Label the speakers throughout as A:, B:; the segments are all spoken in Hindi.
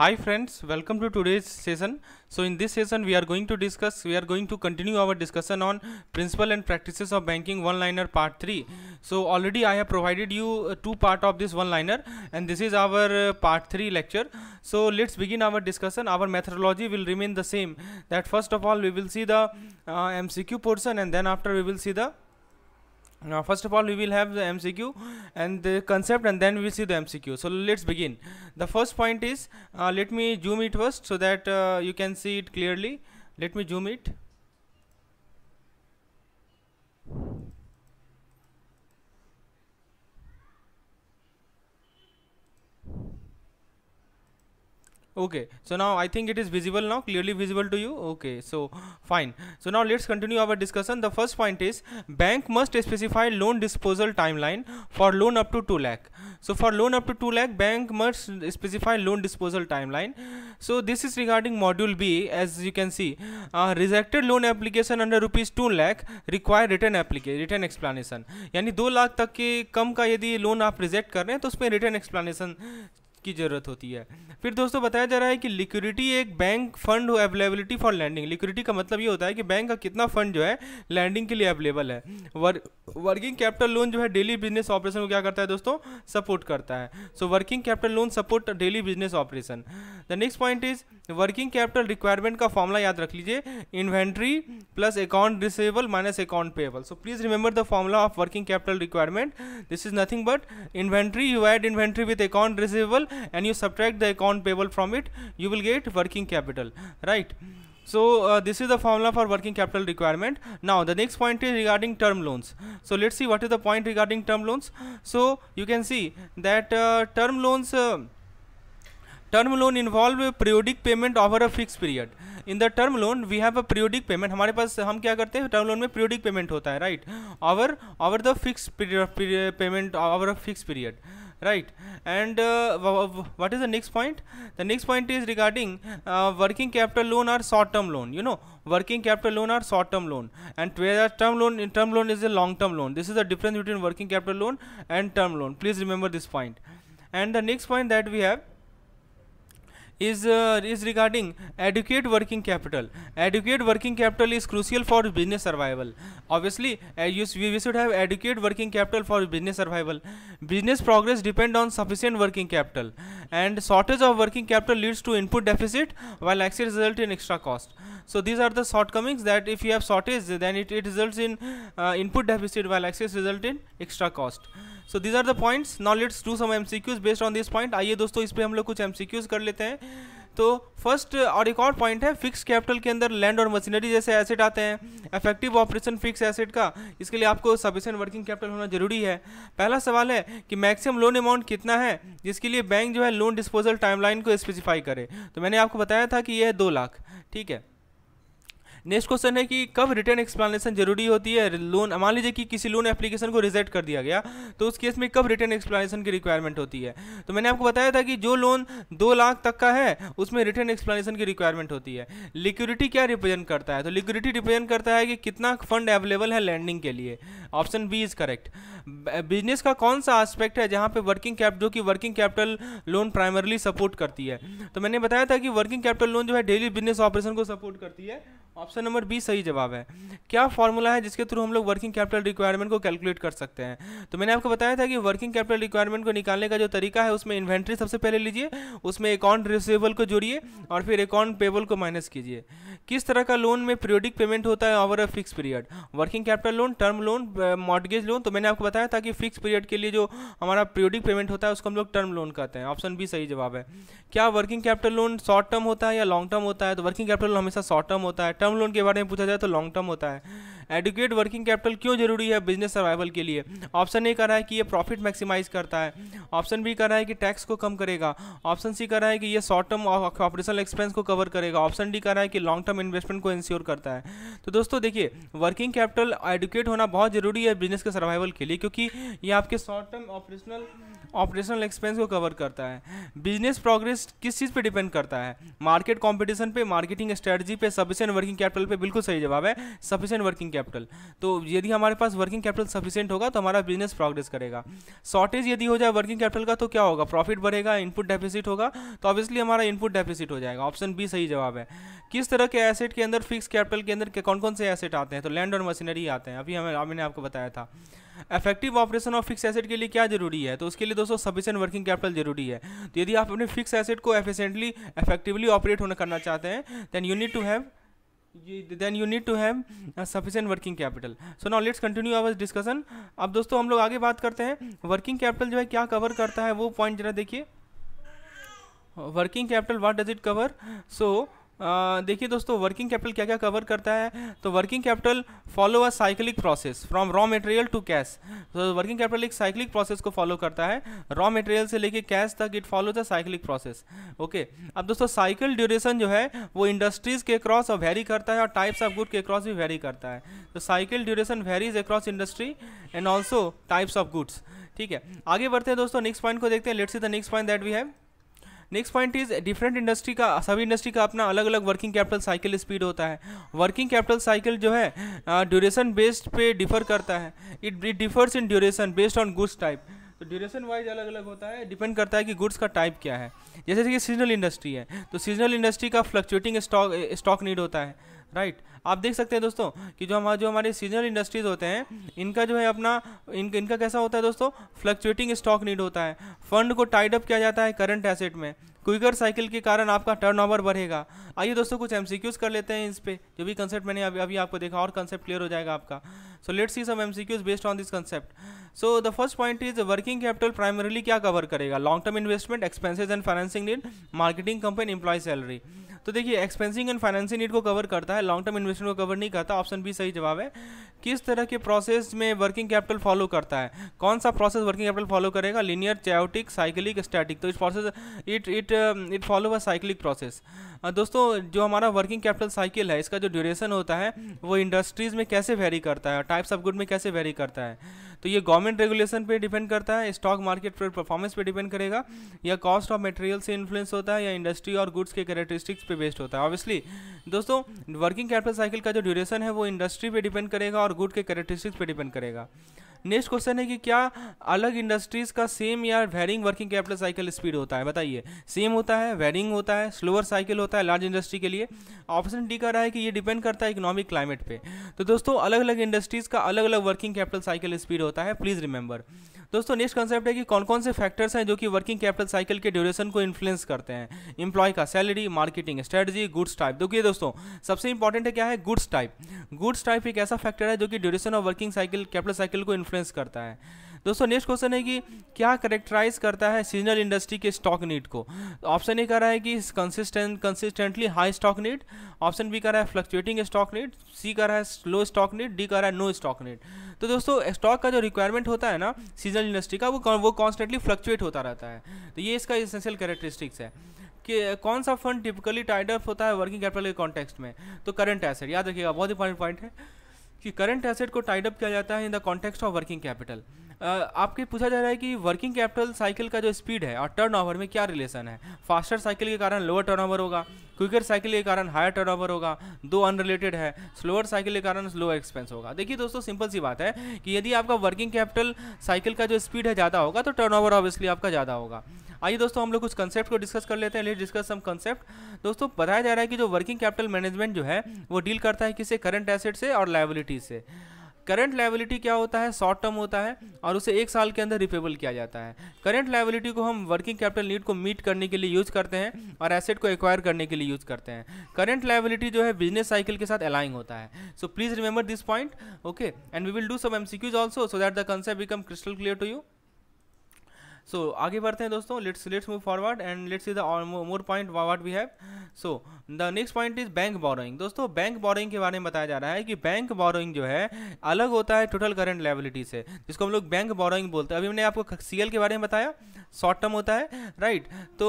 A: hi friends welcome to today's session so in this session we are going to discuss we are going to continue our discussion on principle and practices of banking one liner part 3 so already i have provided you uh, two part of this one liner and this is our uh, part 3 lecture so let's begin our discussion our methodology will remain the same that first of all we will see the uh, mcq portion and then after we will see the now first of all we will have the mcq and the concept and then we will see the mcq so let's begin the first point is uh, let me zoom it first so that uh, you can see it clearly let me zoom it okay so now i think it is visible now clearly visible to you okay so fine so now let's continue our discussion the first point is bank must specify loan disposal timeline for loan up to 2 lakh so for loan up to 2 lakh bank must specify loan disposal timeline so this is regarding module b as you can see uh, rejected loan application under rupees 2 lakh require written application written explanation यानी 2 लाख तक के कम का यदि लोन आप रिजेक्ट कर रहे हैं तो उसमें रिटर्न एक्सप्लेनेशन की ज़रूरत होती है फिर दोस्तों बताया जा रहा है कि लिक्विडिटी एक bank fund availability for lending liquidity का मतलब ये होता है कि बैंक का कितना फंड जो है लैंडिंग के लिए अवेलेबल है वर, वर्किंग कैपिटल लोन जो है डेली बिजनेस ऑपरेशन को क्या करता है दोस्तों सपोर्ट करता है so working capital loan support daily business operation the next point is working capital requirement का फॉर्मूला याद रख लीजिए inventory plus account receivable minus account payable so please remember the formula of working capital requirement this is nothing but inventory you add inventory with account receivable and you subtract the account payable from it you will get working capital right so uh, this is the formula for working capital requirement now the next point is regarding term loans so let's see what is the point regarding term loans so you can see that uh, term loans uh, loan involve a periodic payment over a fixed period in the term loan we have a periodic payment हमारे पास हम क्या करते हैं टर्म लोन में पीरियोडिक पेमेंट होता है right over over the fix payment over a fix period right and uh, what is the next point the next point is regarding uh, working capital loan or short term loan you know working capital loan or short term loan and whereas term loan in term loan is a long term loan this is the difference between working capital loan and term loan please remember this point and the next point that we have is uh, is regarding adequate working capital adequate working capital is crucial for business survival obviously uh, you, we should have adequate working capital for business survival business progress depend on sufficient working capital and shortage of working capital leads to input deficit while excess result in extra cost so these are the shortcomings that if you have shortage then it, it results in uh, input deficit while excess result in extra cost so these are the points now let's do some quiz based on this point आइए दोस्तों इस पर हम लोग कुछ क्यूज कर लेते हैं तो फर्स्ट uh, और एक और पॉइंट है फिक्स कैपिटल के अंदर लैंड और मशीनरी जैसे एसेट आते हैं इफेक्टिव ऑपरेशन फिक्स एसेट का इसके लिए आपको सफिशेंट वर्किंग कैपिटल होना जरूरी है पहला सवाल है कि मैक्सिमम लोन अमाउंट कितना है जिसके लिए बैंक जो है लोन डिस्पोजल टाइमलाइन को स्पेसिफाई करे तो मैंने आपको बताया था कि यह है दो लाख ठीक है नेक्स्ट क्वेश्चन है कि कब रिटर्न एक्सप्लेनेशन जरूरी होती है लोन मान लीजिए कि किसी लोन एप्लीकेशन को रिजेक्ट कर दिया गया तो उस केस में कब रिटर्न एक्सप्लेनेशन की रिक्वायरमेंट होती है तो मैंने आपको बताया था कि जो लोन दो लाख तक का है उसमें रिटर्न एक्सप्लेनेशन की रिक्वायरमेंट होती है लिक्विडिटी क्या रिप्रेजेंट करता है तो लिक्विडिटी रिप्रेजेंट करता है कि कितना फंड अवेलेबल है लैंडिंग के लिए option B is correct business का कौन सा आस्पेक्ट है जहाँ पे वर्किंग कैप जो कि working capital loan primarily support करती है तो मैंने बताया था कि वर्किंग कैपिटल लोन जो है डेली बिजनेस ऑपरेशन को सपोर्ट करती है ऑप्शन नंबर बी सही जवाब है क्या फॉर्मूला है जिसके थ्रू हम लोग वर्किंग कैपिटल रिक्वायरमेंट को कैलकुलेट कर सकते हैं तो मैंने आपको बताया था कि वर्किंग कैपिटल रिक्वायरमेंट को निकालने का जो तरीका है उसमें इन्वेंट्री सबसे पहले लीजिए उसमें अकाउंट रिसिवेबल को जोड़िए और फिर अकाउंट पेबल को माइनस कीजिए किस तरह का लोन में पीरियोडिक पेमेंट होता है over a fix period working capital loan term loan mortgage loan तो मैंने आपको बताया था कि फिक्स पीरियड के लिए जो हमारा पीरियोडिक पेमेंट होता है उसको हम लोग टर्म लोन कहते हैं ऑप्शन बी सही जवाब है क्या working capital loan short term होता है या लॉन्ग टर्म होता है तो वर्किंग कैपिटल लोन हमेशा शॉर्ट टर्म होता है टर्म लोन के बारे में पूछा जाए तो लॉन्ग टर्म होता है एडुकेट वर्किंग कैपिटल क्यों जरूरी है बिजनेस सर्वाइवल के लिए ऑप्शन ए कर रहा है कि ये प्रॉफिट मैक्सिमाइज करता है ऑप्शन बी कर रहा है कि टैक्स को कम करेगा ऑप्शन सी कर रहा है कि ये शॉर्ट टर्म ऑपरेशनल एक्सपेंस को कवर करेगा ऑप्शन डी कर रहा है कि लॉन्ग टर्म इन्वेस्टमेंट को इंश्योर करता है तो दोस्तों देखिए वर्किंग कैपिटल एडुकेट होना बहुत ज़रूरी है बिजनेस के सर्वाइवल के लिए क्योंकि ये आपके short term operational operational expense को कवर करता है बिजनेस प्रोग्रेस किस चीज़ पे डिपेंड करता है मार्केट कंपटीशन पे मार्केटिंग स्ट्रेटजी पे सफिशियंट वर्किंग कैपिटल पे बिल्कुल सही जवाब है सफिशियंट वर्किंग कैपिटल कैपिटल तो यदि हमारे पास वर्किंग कैपिटल सफिशियंट होगा तो हमारा बिजनेस प्रोग्रेस करेगा शॉर्टेज यदि हो जाए वर्किंग कैपिटल का तो क्या होगा प्रॉफिट बढ़ेगा इनपुट डेफिसिट होगा तो ऑब्वियसली हमारा इनपुट डेफिसिट हो जाएगा ऑप्शन बी सही जवाब है किस तरह के एसेट के अंदर फिक्स कैपिटल के अंदर कौन कौन से एसेट आते हैं तो लैंड और मशीनरी आते हैं अभी हमें मैंने आपको बताया था effective operation of fix asset के लिए क्या जरूरी है तो उसके लिए दोस्तों सफिशियंट वर्किंग कैपिटल जरूरी है तो यदि आप अपने फिक्स एसेट को एफिशिएंटली इफेक्टिवली ऑपरेट होना करना चाहते हैं then you need to have then you need to have sufficient working capital so now let's continue our discussion अब दोस्तों हम लोग आगे बात करते हैं वर्किंग कैपिटल जो है क्या कवर करता है वो पॉइंट जरा देखिए working capital what does it cover so देखिए दोस्तों वर्किंग कैपिटल क्या क्या कवर करता है तो working capital follow a cyclic process from raw material to cash तो वर्किंग कैपिटल एक साइकिलिक प्रोसेस को फॉलो करता है रॉ मटेरियल से लेके कैश तक it follow the cyclic process okay अब दोस्तों साइकिल ड्यूरेशन जो है वो इंडस्ट्रीज के क्रॉस वेरी करता है और टाइप्स ऑफ गुड के क्रॉस भी वेरी करता है तो cycle duration varies across industry and also types of goods ठीक है आगे बढ़ते हैं दोस्तों नेक्स्ट पॉइंट को देखते हैं let's see the next point that we have next point is different industry का सभी इंडस्ट्री का अपना अलग अलग वर्किंग कैपिटल साइकिल स्पीड होता है वर्किंग कैपिटल साइकिल जो है ड्यूरेशन बेस्ड पे डिफर करता है it it differs in duration based on goods type तो ड्यूरेशन वाइज अलग अलग होता है डिपेंड करता है कि गुड्स का टाइप क्या है जैसे कि सीजनल इंडस्ट्री है तो सीजनल इंडस्ट्री का फ्लक्चुएटिंग स्टॉक स्टॉक नीड होता है राइट right? आप देख सकते हैं दोस्तों कि जो हमारे जो हमारे सीजनल इंडस्ट्रीज होते हैं इनका जो है अपना इन, इनका कैसा होता है दोस्तों फ्लक्चुएटिंग स्टॉक नीड होता है फंड को टाइड अप किया जाता है करंट एसेट में क्विकर साइकिल के कारण आपका टर्नओवर बढ़ेगा आइए दोस्तों कुछ एम कर लेते हैं इस पर जो भी कंसेप्ट मैंने अभी अभी आपको देखा और कंसेप्ट क्लियर हो जाएगा आपका so let's see some M based on this concept so the first point is working capital primarily क्या कवर करेगा long term investment expenses and financing need marketing company employees salary तो देखिए एक्सपेंसिंग एंड फाइनेंसिंग नीड को कवर करता है लॉन्ग टर्म इन्वेस्टमेंट को कवर नहीं करता ऑप्शन बी सही जवाब है किस तरह के प्रोसेस में वर्किंग कैपिटल फॉलो करता है कौन सा प्रोसेस वर्किंग कैपिटल फॉलो करेगा लीनियर चैटिक साइकिलिक स्टैटिक तो इस process it it it follow a cyclic process दोस्तों जो हमारा वर्किंग कैपिटल साइकिल है इसका जो ड्यूरेशन होता है वो इंडस्ट्रीज़ में कैसे वेरी करता है टाइप्स ऑफ गुड में कैसे वेरी करता है तो ये गवर्नमेंट रेगुलेशन पे डिपेंड करता है स्टॉक मार्केट पर परफॉर्मेंस पे डिपेंड करेगा या कॉस्ट ऑफ मटेरियल से इन्फ्लुएंस होता है या इंडस्ट्री और गुड्स के करेक्टरिस्टिक्स पे बेस्ड होता है ऑब्वियसली दोस्तों वर्किंग कैपिटल साइकिल का जो ड्यूरेशन है वो इंडस्ट्री पे डिपेंड करेगा और और गुड के करेक्टरिस्टिक्स पे डिपेंड करेगा नेक्स्ट क्वेश्चन है कि क्या अलग इंडस्ट्रीज का सेम या varying working capital cycle speed होता है बताइए सेम होता है वेरिंग होता है स्लोअर साइकिल होता है लार्ज इंडस्ट्री के लिए ऑप्शन डी कर रहा है कि ये डिपेंड करता है इकोनॉमिक क्लाइमेट पे तो दोस्तों अलग अलग इंडस्ट्रीज का अलग अलग वर्किंग कैपिटल साइकिल स्पीड होता है प्लीज़ रिमेंबर दोस्तों नेक्स्ट कॉन्सेप्ट है कि कौन कौन से फैक्टर्स हैं जो कि वर्किंग कैपिटल साइकिल के ड्यूरेशन को इन्फ्लुएंस करते हैं इंप्लॉय का salary marketing strategy goods type देखिए दोस्तों सबसे इंपॉर्टेंट है क्या है गुड्स टाइप गुड्स टाइप एक ऐसा फैक्टर है जो कि duration of working cycle capital cycle को इन्फ्लुएंस करता है दोस्तों नेक्स्ट क्वेश्चन है कि क्या करेक्टराइज करता है सीजनल इंडस्ट्री के स्टॉक नीड को ऑप्शन ए कह रहा है कि consistent consistently high stock need option B कह रहा है फ्लक्चुएटिंग स्टॉक नीड सी कह रहा है स्लो स्टॉक नीड डी कह रहा है नो स्टॉक नीड तो दोस्तों स्टॉक का जो रिक्वायरमेंट होता है ना सीजनल इंडस्ट्री का वो वो कॉन्स्टेंटली फ्लक्चुएट होता रहता है तो ये इसका इसेंशियल करेक्टरिस्टिक्स है कि कौन सा फंड टिपिकली टाइडअप होता है वर्किंग कैपिटल के कॉन्टेक्स्ट में तो करंट एसेट याद रखिएगा बहुत इंपॉर्टेंट पॉइंट है कि करंट एसेट को टाइड अप किया जाता है in the context of working capital आपके पूछा जा रहा है कि वर्किंग कैपिटल साइकिल का जो स्पीड है और टर्नओवर में क्या रिलेशन है फास्टर साइकिल के कारण लोअर टर्नओवर होगा क्विकर साइकिल के कारण हायर टर्नओवर होगा दो अनरिलेटेड है स्लोअर साइकिल के कारण स्लो एक्सपेंस होगा देखिए दोस्तों सिंपल सी बात है कि यदि आपका वर्किंग कैपिटल साइकिल का जो स्पीड है ज़्यादा होगा तो टर्न ऑब्वियसली आपका ज़्यादा होगा आइए दोस्तों हम लोग कुछ कंसेप्ट को डिस्कस कर लेते हैं लेट डिस्कस सम कंसेप्ट दोस्तों बताया जा रहा है कि जो वर्किंग कैपिटल मैनेजमेंट जो है वो डील करता है किसे करंट एसेट से और लाइबिलिटीज से करंट लाइबिलिटी क्या होता है शॉर्ट टर्म होता है और उसे एक साल के अंदर रिपेबल किया जाता है करंट लाइबिलिटी को हम वर्किंग कैपिटल नीड को मीट करने के लिए यूज़ करते हैं और एसेट को एक्वायर करने के लिए यूज़ करते हैं करंट लाइबिलिटी जो है बिजनेस साइकिल के साथ अलाइंग होता है so please remember this point okay and we will do some MCQs also so that the concept become crystal clear to you so so, आगे बढ़ते हैं दोस्तों let's let's move forward and let's is the more point what we have so the next point is bank borrowing दोस्तों बैंक बोरोइंग के बारे में बताया जा रहा है कि बैंक बोरोइंग जो है अलग होता है टोटल करंट लाइबिलिटी से जिसको हम लोग बैंक बोरोइंग बोलते हैं अभी मैंने आपको सी के बारे में बताया शॉर्ट टर्म होता है राइट तो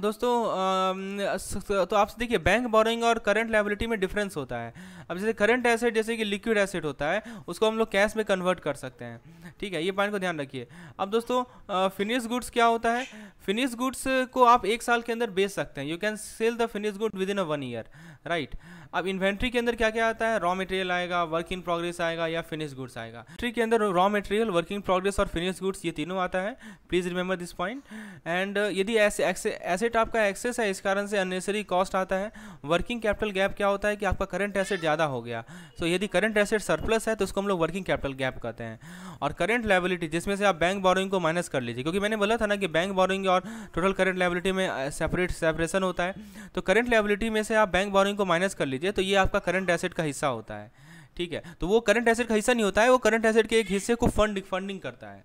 A: दोस्तों आ, um, तो आप देखिए बैंक बोरोइंग और करंट लाइबिलिटी में डिफरेंस होता है अब जैसे करंट एसेट जैसे कि लिक्विड एसेट होता है उसको हम लोग कैश में कन्वर्ट कर सकते हैं ठीक है ये पॉइंट को ध्यान रखिए अब दोस्तों uh, फिनिश गुड्स क्या होता है फिनिश गुड्स को आप एक साल के अंदर बेच सकते हैं you can sell the finish good within a one year right right. अब इन्वेंट्री के अंदर क्या क्या आता है रॉ मटेरियल आएगा वर्क इन प्रोग्रेस आएगा या फिनिश गुड्स आएगा इन्वेंट्री के अंदर raw material work in progress और फिनिश गुड्स ये तीनों आता है please remember this point and यदि एसेट आपका एक्सेस है इस कारण से अननेसरी कॉस्ट आता है वर्किंग कैपिटल गैप क्या होता है कि आपका करंट एसेट ज़्यादा हो गया सो so, यदि करंट एसेट सरप्लस है तो उसको हम लोग वर्किंग कैपिटल गैप कहते हैं और करंट लाइबिलिटी जिसमें से आप बैंक बोरोइंग को माइनस कर लीजिए क्योंकि मैंने बोला था ना कि बैंक बोरोइंग और टोटल करंट लाइबिलिटी में सेपरेट uh, सेपरेशन होता है तो करंट लाइबिलिटी में से आप बैंक बोरोइंग को माइनस कर लीजिए तो ये आपका करंट एसेट का हिस्सा होता है ठीक है तो वो करंट एसेट का हिस्सा नहीं होता है वो करंट एसेट के एक हिस्से को फंड फंडिंग करता है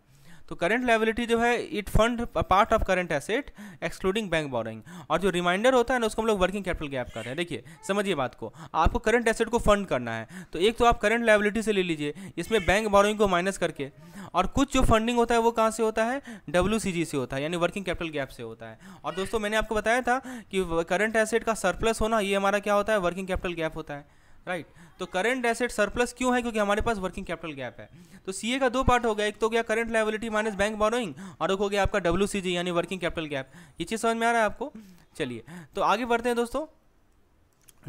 A: तो करंट लाइबिलिटी जो है it fund part of current asset excluding bank borrowing और जो रिमाइंडर होता है ना उसको हम लोग वर्किंग कैपिटल गैप कर रहे हैं देखिए समझिए बात को आपको करंट एसेट को फंड करना है तो एक तो आप करंट लाइबिलिटी से ले लीजिए इसमें बैंक बोरोइंग को माइनस करके और कुछ जो फंडिंग होता है वो कहाँ से होता है डब्ल्यू से होता है यानी वर्किंग कैपिटल गैप से होता है और दोस्तों मैंने आपको बताया था कि करंट एसेट का सरप्लस होना ये हमारा क्या होता है वर्किंग कैपिटल गैप होता है राइट right. तो करंट एसेट सरप्लस क्यों है क्योंकि हमारे पास वर्किंग कैपिटल गैप है तो सीए का दो पार्ट हो गया एक तो हो गया current liability minus bank borrowing और एक हो गया आपका डब्ल्यू यानी वर्किंग कैपिटल गैप ये चीज़ समझ में आ रहा है आपको चलिए तो आगे बढ़ते हैं दोस्तों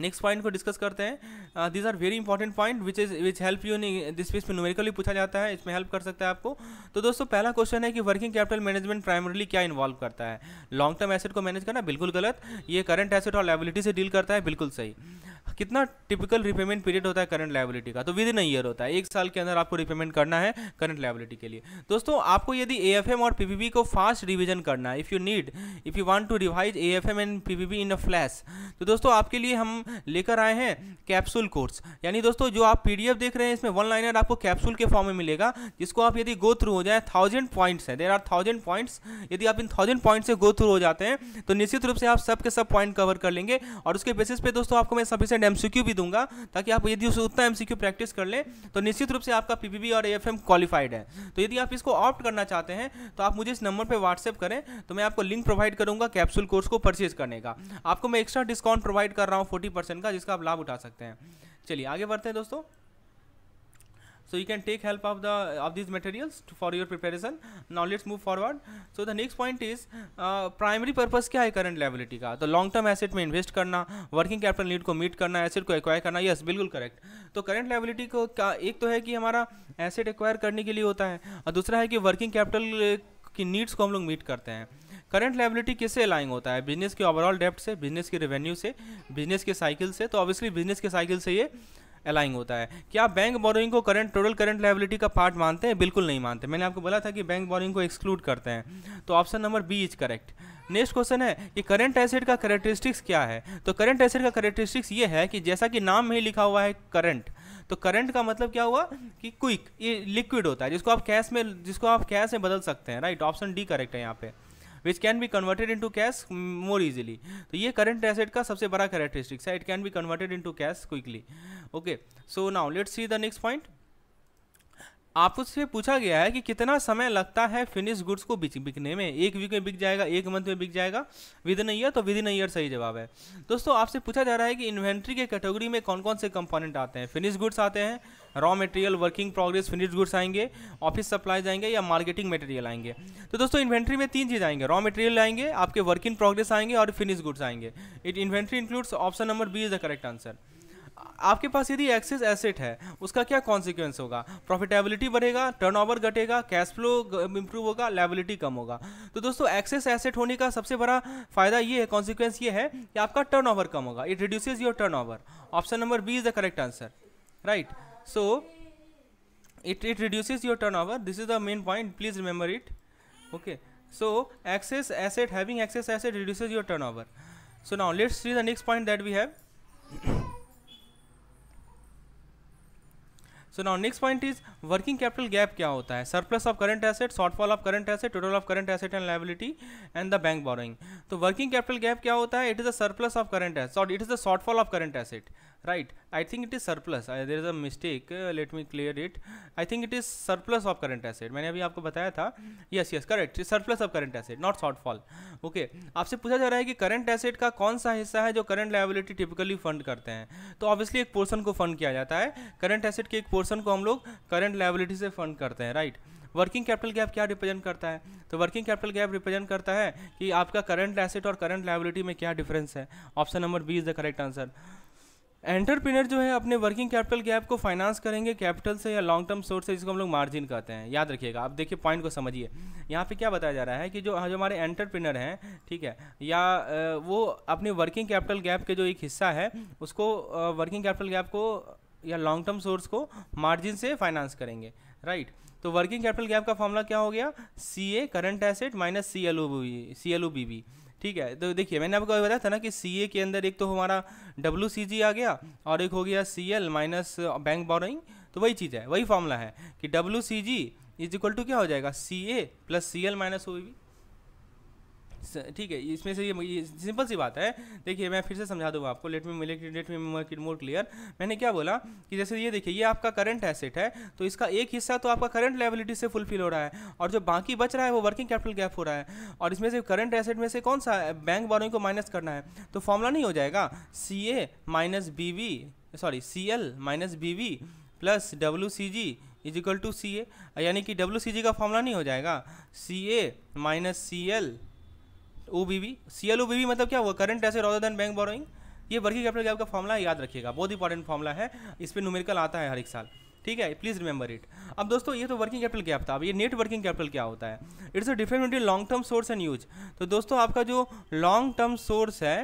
A: नेक्स्ट पॉइंट को डिस्कस करते हैं this are very important point which is which help you this page में न्यूमेरिकली पूछा जाता है इसमें हेल्प कर सकता है आपको तो दोस्तों पहला क्वेश्चन है कि वर्किंग कैपिटल मैनेजमेंट प्राइमरीली क्या इन्वॉल्व करता है लॉन्ग टर्म एसेट को मैनेज करना बिल्कुल गलत ये करंट एसेट और लाइबिलिटी से डील करता है बिल्कुल सही कितना टिपिकल रिपेमेंट पीरियड होता है करंट लाइबिलिटी का तो विद इन ईयर होता है एक साल के अंदर आपको रिपेमेंट करना है करंट लाइबिलिटी के लिए दोस्तों आपको यदि ए और पी को फास्ट रिविजन करना है if you need if you want to revise A and P in a flash तो दोस्तों आपके लिए हम लेकर आए हैं कैप्सूल कोर्स यानी दोस्तों जो आप पी देख रहे हैं इसमें वन लाइनर आपको कैप्सूल के फॉर्म में मिलेगा जिसको आप यदि गो थ्रू हो जाए थाउजेंड पॉइंट्स है देर आर थाउजेंड पॉइंट्स यदि आप इन थाउजेंड पॉइंट्स से गो थ्रू हो जाते हैं तो निश्चित रूप से आप सबके सब पॉइंट कवर कर लेंगे और उसके बेसिस पे दोस्तों आपको मैं सभी परसेंट एमसीक्यू भी दूंगा ताकि आप यदि उसे उतना एम प्रैक्टिस कर लें तो निश्चित रूप से आपका पी और ए क्वालिफाइड है तो यदि आप इसको ऑप्ट करना चाहते हैं तो आप मुझे इस नंबर पर व्हाट्सएप करें तो मैं आपको लिंक प्रोवाइड करूंगा कैप्सूल कोर्स को परचेज करने का आपको मैं एक्स्ट्रा डिस्काउंट प्रोवाइड कर रहा हूँ फोर्टी का जिसका आप लाभ उठा सकते हैं चलिए आगे बढ़ते हैं दोस्तों so you can take help of the of these materials to, for your preparation now let's move forward so the next point is primary uh, purpose क्या है करंट लाइबिलिटी का तो लॉन्ग टर्म एसेट में इन्वेस्ट करना वर्किंग कैपिटल नीड को मीट करना एसेट को एक्वायर करना yes बिल्कुल करेक्ट तो करंट लाइबिलिटी को का एक तो है कि हमारा एसेट एक्वायर करने के लिए होता है और दूसरा है कि वर्किंग कैपिटल uh, की नीड्स को हम लोग मीट करते हैं करंट लाइबिलिटी किससे अलाइंग होता है बिजनेस के ओवरऑल डेप्ट से बिजनेस के रेवेन्यू से बिजनेस के साइकिल से तो ऑब्वियसली बिजनेस के साइकिल से ये अलाइंग होता है क्या बैंक बोरोइंग को करंट टोटल करंट लाइबिलिटी का पार्ट मानते हैं बिल्कुल नहीं मानते मैंने आपको बोला था कि बैंक बोरोइंग को एक्सक्लूड करते हैं तो option number B is correct next question है कि करंट एसेट का करेक्टरिस्टिक्स क्या है तो करंट एसेट का करेक्टरिस्टिक्स ये है कि जैसा कि नाम में ही लिखा हुआ है करंट तो करंट का मतलब क्या हुआ कि क्विक ये लिक्विड होता है जिसको आप कैश में जिसको आप कैश में बदल सकते हैं राइट ऑप्शन डी करेक्ट है यहाँ पे which can be converted into cash more easily तो ये करंट एसेट का सबसे बड़ा कैरेक्टरिस्टिक्स है it can be converted into cash quickly okay so now let's see the next point आपसे पूछा गया है कि कितना समय लगता है फिनिश गुड्स को बिक बिकने में एक वीक में बिक जाएगा एक मंथ में बिक जाएगा विद इन ईयर तो विद इन ईयर सही जवाब है दोस्तों आपसे पूछा जा रहा है कि इन्वेंट्री के कैटेगरी में कौन कौन से कंपोनेंट आते हैं फिनिश गुड्स आते हैं raw material working progress finish goods आएंगे ऑफिस सप्लाई आएंगे या मार्केटिंग मटेरियल आएंगे तो दोस्तों इन्वेंट्री में तीन चीज़ आएंगे रॉ मटेरियल आएंगे आपके वर्किंग प्रोग्रेस आएंगे और फिनिश गुड्स आएंगे it inventory includes option number B is the correct answer आपके पास यदि एक्सेस एसेट है उसका क्या कॉन्सिक्वेंस होगा प्रॉफिटेबिलिटी बढ़ेगा टर्नओवर घटेगा कैश फ्लो इंप्रूव होगा लाइबिलिटी कम होगा तो दोस्तों एक्सेस एसेट होने का सबसे बड़ा फायदा ये है कॉन्सिक्वेंस ये है कि आपका टर्नओवर कम होगा it reduces your turnover option number B is the correct answer right so it it reduces your turn this is the main point please remember it okay so excess asset having excess asset reduces your turnover so now let's see the next point that we have so now next point is working capital gap क्या होता है surplus of current asset shortfall of current asset total of current asset and liability and the bank borrowing तो वर्किंग कैपिटल गैप क्या होता है it is the surplus of current asset it is the shortfall of current asset right i think it is surplus uh, there is a mistake uh, let me clear it i think it is surplus of current asset मैंने अभी आपको बताया था yes yes correct surplus of current asset not shortfall okay आपसे पूछा जा रहा है कि करंट एसेट का कौन सा हिस्सा है जो करंट लाइबिलिटी टिपिकली फंड करते हैं तो ऑब्वियसली एक पोर्सन को फंड किया जाता है करंट एसेट के एक पोर्सन को हम लोग करंट लाइबिलिटी से फंड करते हैं right right? Working capital gap क्या रिप्रेजेंट करता है तो वर्किंग कैपिटल गैप रिप्रेजेंट करता है कि आपका करंट एसेट और करंट लाइबिलिटी में क्या डिफरेंस है option number B is the correct answer entrepreneur जो है अपने वर्किंग कैपिटल गैप को फाइनेंस करेंगे कैपिटल से या लॉन्ग टर्म सोर्स से जिसको हम लोग मार्जिन कहते हैं याद रखिएगा आप देखिए पॉइंट को समझिए यहाँ पे क्या बताया जा रहा है कि जो जो हमारे एंटरप्रीनर हैं ठीक है या वो अपने वर्किंग कैपिटल गैप के जो एक हिस्सा है उसको वर्किंग कैपिटल गैप को या लॉन्ग टर्म सोर्स को मार्जिन से फाइनेंस करेंगे राइट तो वर्किंग कैपिटल गैप का फॉर्मूला क्या हो गया C A current asset minus C L O B C L O B B ठीक है तो देखिए मैंने आपको बताया था ना कि सी के अंदर एक तो हमारा डब्ल्यू आ गया और एक हो गया C L minus bank borrowing तो वही चीज़ है वही फॉर्मूला है कि W C G is equal to क्या हो जाएगा C A plus C L minus O B ठीक है इसमें से ये सिंपल सी बात है देखिए मैं फिर से समझा दूंगा आपको लेट में मिले लेट में मोर क्लियर मैंने क्या बोला कि जैसे ये देखिए ये आपका करंट एसेट है तो इसका एक हिस्सा तो आपका करंट लाइबिलिटी से फुलफिल हो रहा है और जो बाकी बच रहा है वो वर्किंग कैपिटल गैप हो रहा है और इसमें से करंट एसेट में से कौन सा बैंक बोरिंग को माइनस करना है तो फॉर्मूला नहीं हो जाएगा C A minus B V sorry C L minus B V plus W C G is equal to C A यानी कि डब्ल्यू सी जी का फॉर्मूला नहीं हो जाएगा C A minus C L O B B C L O B B मतलब क्या हुआ current asset rather than bank borrowing ये वर्किंग कैपिटल गैप का फॉर्मला याद रखिएगा बहुत इंपॉर्टेंट फॉर्मला है इस पर न्यूमेरिकल आता है हर एक साल ठीक है प्लीज रिमेंबर इट अब दोस्तों ये तो वर्किंग कैपिटल गैप था अब ये नेट वर्किंग कैपिटल क्या होता है it's a different between long term source and use तो दोस्तों आपका जो लॉन्ग टर्म सोर्स है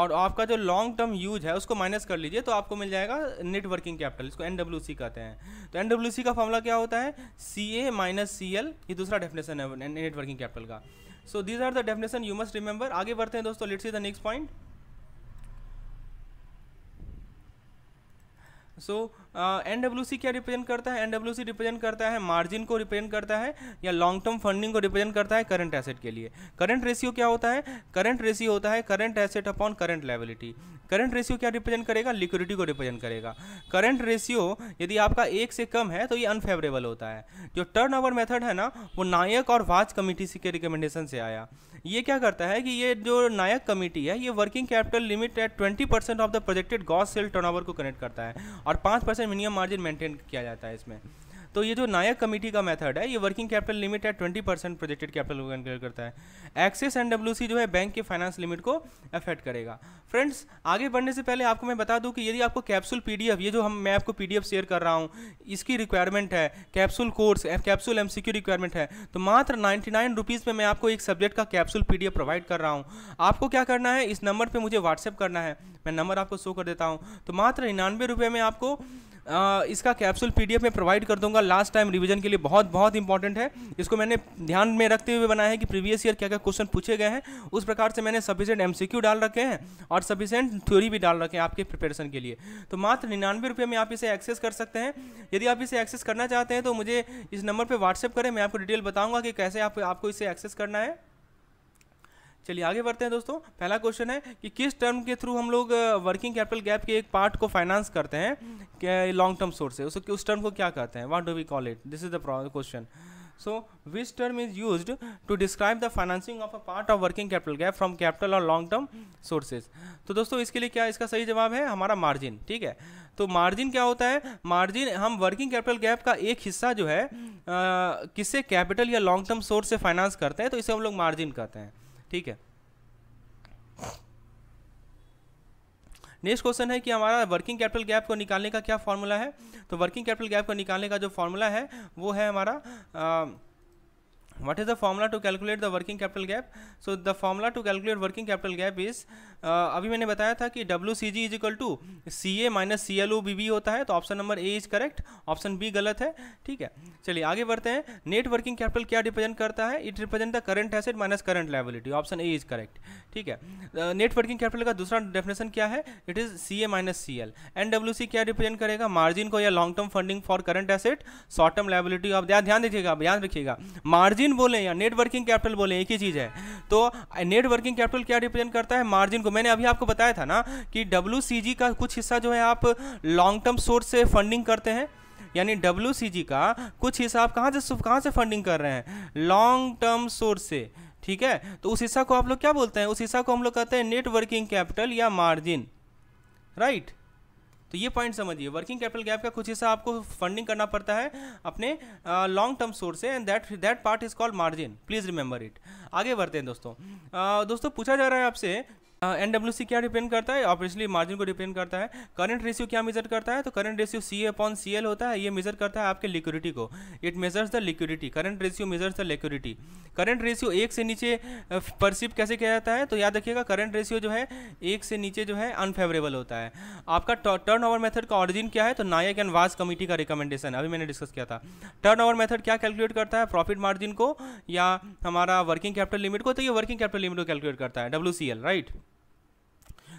A: और आपका जो लॉन्ग टर्म यूज है उसको माइनस कर लीजिए तो आपको मिल जाएगा नेट वर्किंग कैपिटल इसको एन कहते हैं तो एन का फॉर्मूला क्या होता है सी ए माइनस सी एल ये दूसरा डेफिनेशन है नेट वर्किंग कैपिटल का so these are the definition you must remember आगे बढ़ते हैं दोस्तों let's see the next point so N W C क्या रिप्रेजेंट करता है एन डब्ल्यू सी रिप्रेजेंट करता है मार्जिन को रिप्रेजेंट करता है या लॉन्ग टर्म फंडिंग को रिप्रेजेंट करता है करंट एसेट के लिए करंट रेशियो क्या होता है करंट रेशियो होता है current asset upon current liability current ratio क्या रिप्रेजेंट करेगा लिक्विडिटी को रिप्रेजेंट करेगा करंट रेशियो यदि आपका एक से कम है तो ये अनफेवरेबल होता है जो टर्न ओवर मेथड है ना वो नायक और वाच कमेटी के रिकमेंडेशन से आया ये क्या करता है कि ये जो नायक कमेटी है ये working capital limit at twenty percent of the projected gross sale turn को कनेक्ट करता है और पाँच परसेंट मिनिमम मार्जिन मेंटेन किया जाता है इसमें तो ये जो नायक कमेटी का मेथड है ये वर्किंग कैपिटल लिमिट है ट्वेंटी परसेंट प्रोजेक्टेड कैपिटल को कंसिडर करता है एक्सेस एंड डब्ल्यू जो है बैंक के फाइनेंस लिमिट को अफेक्ट करेगा फ्रेंड्स आगे बढ़ने से पहले आपको मैं बता दूँ कि यदि आपको कैप्सूल पी ये जो हम मैं आपको पी शेयर कर रहा हूँ इसकी रिक्वायरमेंट है capsule course capsule M requirement है तो मात्र नाइन्टी नाइन रुपीज़ में मैं आपको एक सब्जेक्ट का कैप्सूल पी प्रोवाइड कर रहा हूँ आपको क्या करना है इस नंबर पर मुझे व्हाट्सएप करना है मैं नंबर आपको शो कर देता हूँ तो मात्र निन्यानवे रुपये में आपको आ, इसका कैप्सूल पीडीएफ में प्रोवाइड कर दूंगा लास्ट टाइम रिवीजन के लिए बहुत बहुत इंपॉर्टेंट है इसको मैंने ध्यान में रखते हुए बनाया है कि प्रीवियस ईयर क्या क्या क्वेश्चन पूछे गए हैं उस प्रकार से मैंने सफिशेंट एमसीक्यू डाल रखे हैं और सफिशेंट थ्योरी भी डाल रखे हैं आपके प्रिपरेशन के लिए तो मात्र निन्यानवे रुपये में आप इसे एक्सेस कर सकते हैं यदि आप इसे एक्सेस करना चाहते हैं तो मुझे इस नंबर पर व्हाट्सएप करें मैं आपको डिटेल बताऊँगा कि कैसे आप, आपको इसे एक्सेस करना है चलिए आगे बढ़ते हैं दोस्तों पहला क्वेश्चन है कि किस टर्म के थ्रू हम लोग वर्किंग कैपिटल गैप के एक पार्ट को फाइनेंस करते हैं लॉन्ग टर्म सोर्स है उसको उस टर्म को क्या कहते हैं what do we call it this is the question so which term is use to describe the financing of a part of working capital gap from capital और लॉन्ग टर्म सोर्सेज तो दोस्तों इसके लिए क्या इसका सही जवाब है हमारा मार्जिन ठीक है तो मार्जिन क्या होता है मार्जिन हम वर्किंग कैपिटल गैप का एक हिस्सा जो है किससे कैपिटल या लॉन्ग टर्म सोर्स से फाइनेंस करते हैं तो इसे हम लोग मार्जिन कहते हैं ठीक है नेक्स्ट क्वेश्चन है कि हमारा वर्किंग कैपिटल गैप को निकालने का क्या फॉर्मूला है तो वर्किंग कैपिटल गैप को निकालने का जो फॉर्मूला है वो है हमारा what is the formula to calculate the working capital gap so the formula to calculate working capital gap is अभी मैंने बताया था कि W C G is equal to C A minus C L O B B होता है तो option number A is correct option B गलत है ठीक है चलिए आगे बढ़ते हैं नेट वर्किंग कैपिटल क्या रिप्रेजेंट करता है it represent the current asset minus current liability option A is correct ठीक है नेट वर्किंग कैपिटल का दूसरा डेफिनेशन क्या है it is C A minus C L N W C क्या रिप्रेजेंट करेगा मार्जिन को या long term funding for current asset short term liability आप ध्यान दीजिएगा ध्यान रखिएगा मार्जिन बोले या नेट वर्किंग कैपिटल बोले एक ही चीज़ है तो नेटवर्किंग कैपिटल क्या रिप्रेजेंट करता है मार्जिन को मैंने अभी आपको बताया था ना कि डब्ल्यू का कुछ हिस्सा जो है आप लॉन्ग टर्म सोर्स से फंडिंग करते हैं यानी डब्ल्यू का कुछ हिस्सा आप कहाँ से कहाँ से फंडिंग कर रहे हैं लॉन्ग टर्म सोर्स से ठीक है तो उस हिस्सा को आप लोग क्या बोलते हैं उस हिस्सा को हम लोग कहते हैं नेटवर्किंग कैपिटल या मार्जिन राइट तो ये पॉइंट समझिए वर्किंग कैपिटल गैप का कुछ हिस्सा आपको फंडिंग करना पड़ता है अपने लॉन्ग टर्म सोर्स से and that that part is called margin please remember it आगे बढ़ते हैं दोस्तों uh, दोस्तों पूछा जा रहा है आपसे एन डब्ल्यू सी क्या डिपेंड करता है ऑपरेशनली मार्जिन को डिपेंड करता है करंट रेशियो क्या मेजर करता है तो current ratio C upon C L होता है ये मेजर करता है आपके लिक्विडिटी को it measures the liquidity current ratio measures the liquidity current ratio एक से नीचे परसिप कैसे किया जाता है तो याद रखिएगा करंट रेशियो जो है एक से नीचे जो है अनफेवरेबल होता है आपका टर्न ओवर मेथड का ऑरिजिन क्या है तो नायक एंड वास कमेटी का रिकमेंडेशन अभी मैंने डिस्कस किया था टर्न ओवर मेथड क्या कैलकुलेट करता है प्रॉफिट मार्जिन को या हमारा वर्किंग कैपिटल लिमिट को तो ये वर्किंग कैपिटल लिमिट को कैलकुलेट करता है डब्ल्यू सी एल राइट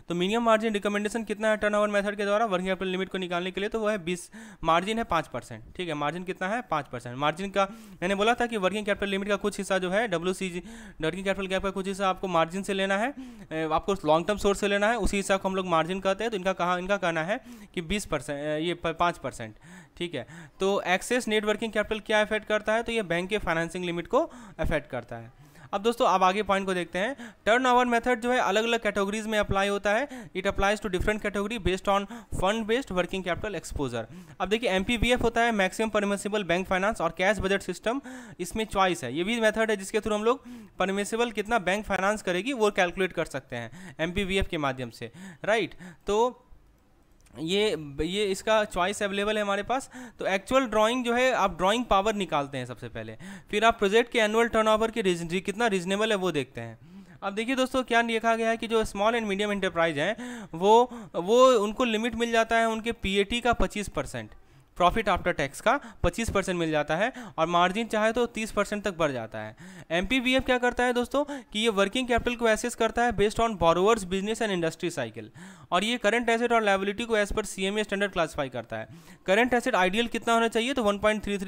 A: तो मिनिमम मार्जिन रिकमेंडेशन कितना है टर्न ओवर मेथड के द्वारा वर्किंग कैपिटल लिमिट को निकालने के लिए तो वो है बीस मार्जिन है पाँच परसेंट ठीक है मार्जिन कितना है पाँच परसेंट मार्जिन का मैंने बोला था कि वर्किंग कैपिटल लिमिट का कुछ हिस्सा जो है W C working capital gap का कुछ हिस्सा आपको मार्जिन से लेना है आपको लॉन्ग टर्म सोर्स से लेना है उसी हिस्सा को हम लोग मार्जिन कहते हैं तो इनका कहा इनका कहना है कि बीस ये पाँच परसेंट ठीक है तो एक्सेस नेटवर्किंग कैपिटल क्या इफेक्ट करता है तो ये बैंक के फाइनेंसिंग लिमिट को अफेक्ट करता है अब दोस्तों अब आगे पॉइंट को देखते हैं टर्न ओवर मेथड जो है अलग अलग कैटेगरीज में अप्लाई होता है it applies to different category based on fund based working capital exposure अब देखिए एम होता है मैक्सिमम परमिसेबल बैंक फाइनेंस और कैश बजट सिस्टम इसमें चॉइस है ये भी मेथड है जिसके थ्रू हम लोग परमिसेबल कितना बैंक फाइनेंस करेगी वो कैलकुलेट कर सकते हैं एम के माध्यम से राइट तो ये ये इसका चॉइस अवेलेबल है हमारे पास तो एक्चुअल ड्राइंग जो है आप ड्राइंग पावर निकालते हैं सबसे पहले फिर आप प्रोजेक्ट के एनुअल टर्नओवर के रीजन कितना रीजनेबल है वो देखते हैं अब देखिए दोस्तों क्या देखा गया है कि जो स्मॉल एंड मीडियम इंटरप्राइज हैं वो वो उनको लिमिट मिल जाता है उनके पी का पच्चीस परसेंट प्रॉफिट आफ्टर टैक्स का 25 परसेंट मिल जाता है और मार्जिन चाहे तो 30 परसेंट तक बढ़ जाता है एम क्या करता है दोस्तों कि ये वर्किंग कैपिटल को एसेस करता है based on borrowers business and industry cycle और ये करंट एसेट और लाइबिलिटी को एज पर सी स्टैंडर्ड क्लासीफाई करता है करंट एसेट आइडियल कितना होना चाहिए तो वन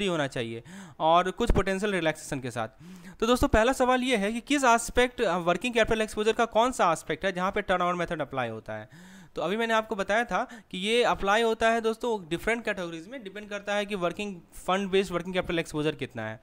A: होना चाहिए और कुछ पोटेंशियल रिलैक्सेशन के साथ तो दोस्तों पहला सवाल ये है कि किस आस्पेक्ट वर्किंग कैपिटल एक्सपोजर का कौन सा आस्पेक्ट है जहाँ पर टर्न मेथड अप्लाई होता है तो अभी मैंने आपको बताया था कि ये अप्लाई होता है दोस्तों डिफरेंट कैटेगरीज में डिपेंड करता है कि working fund based working capital exposure कितना है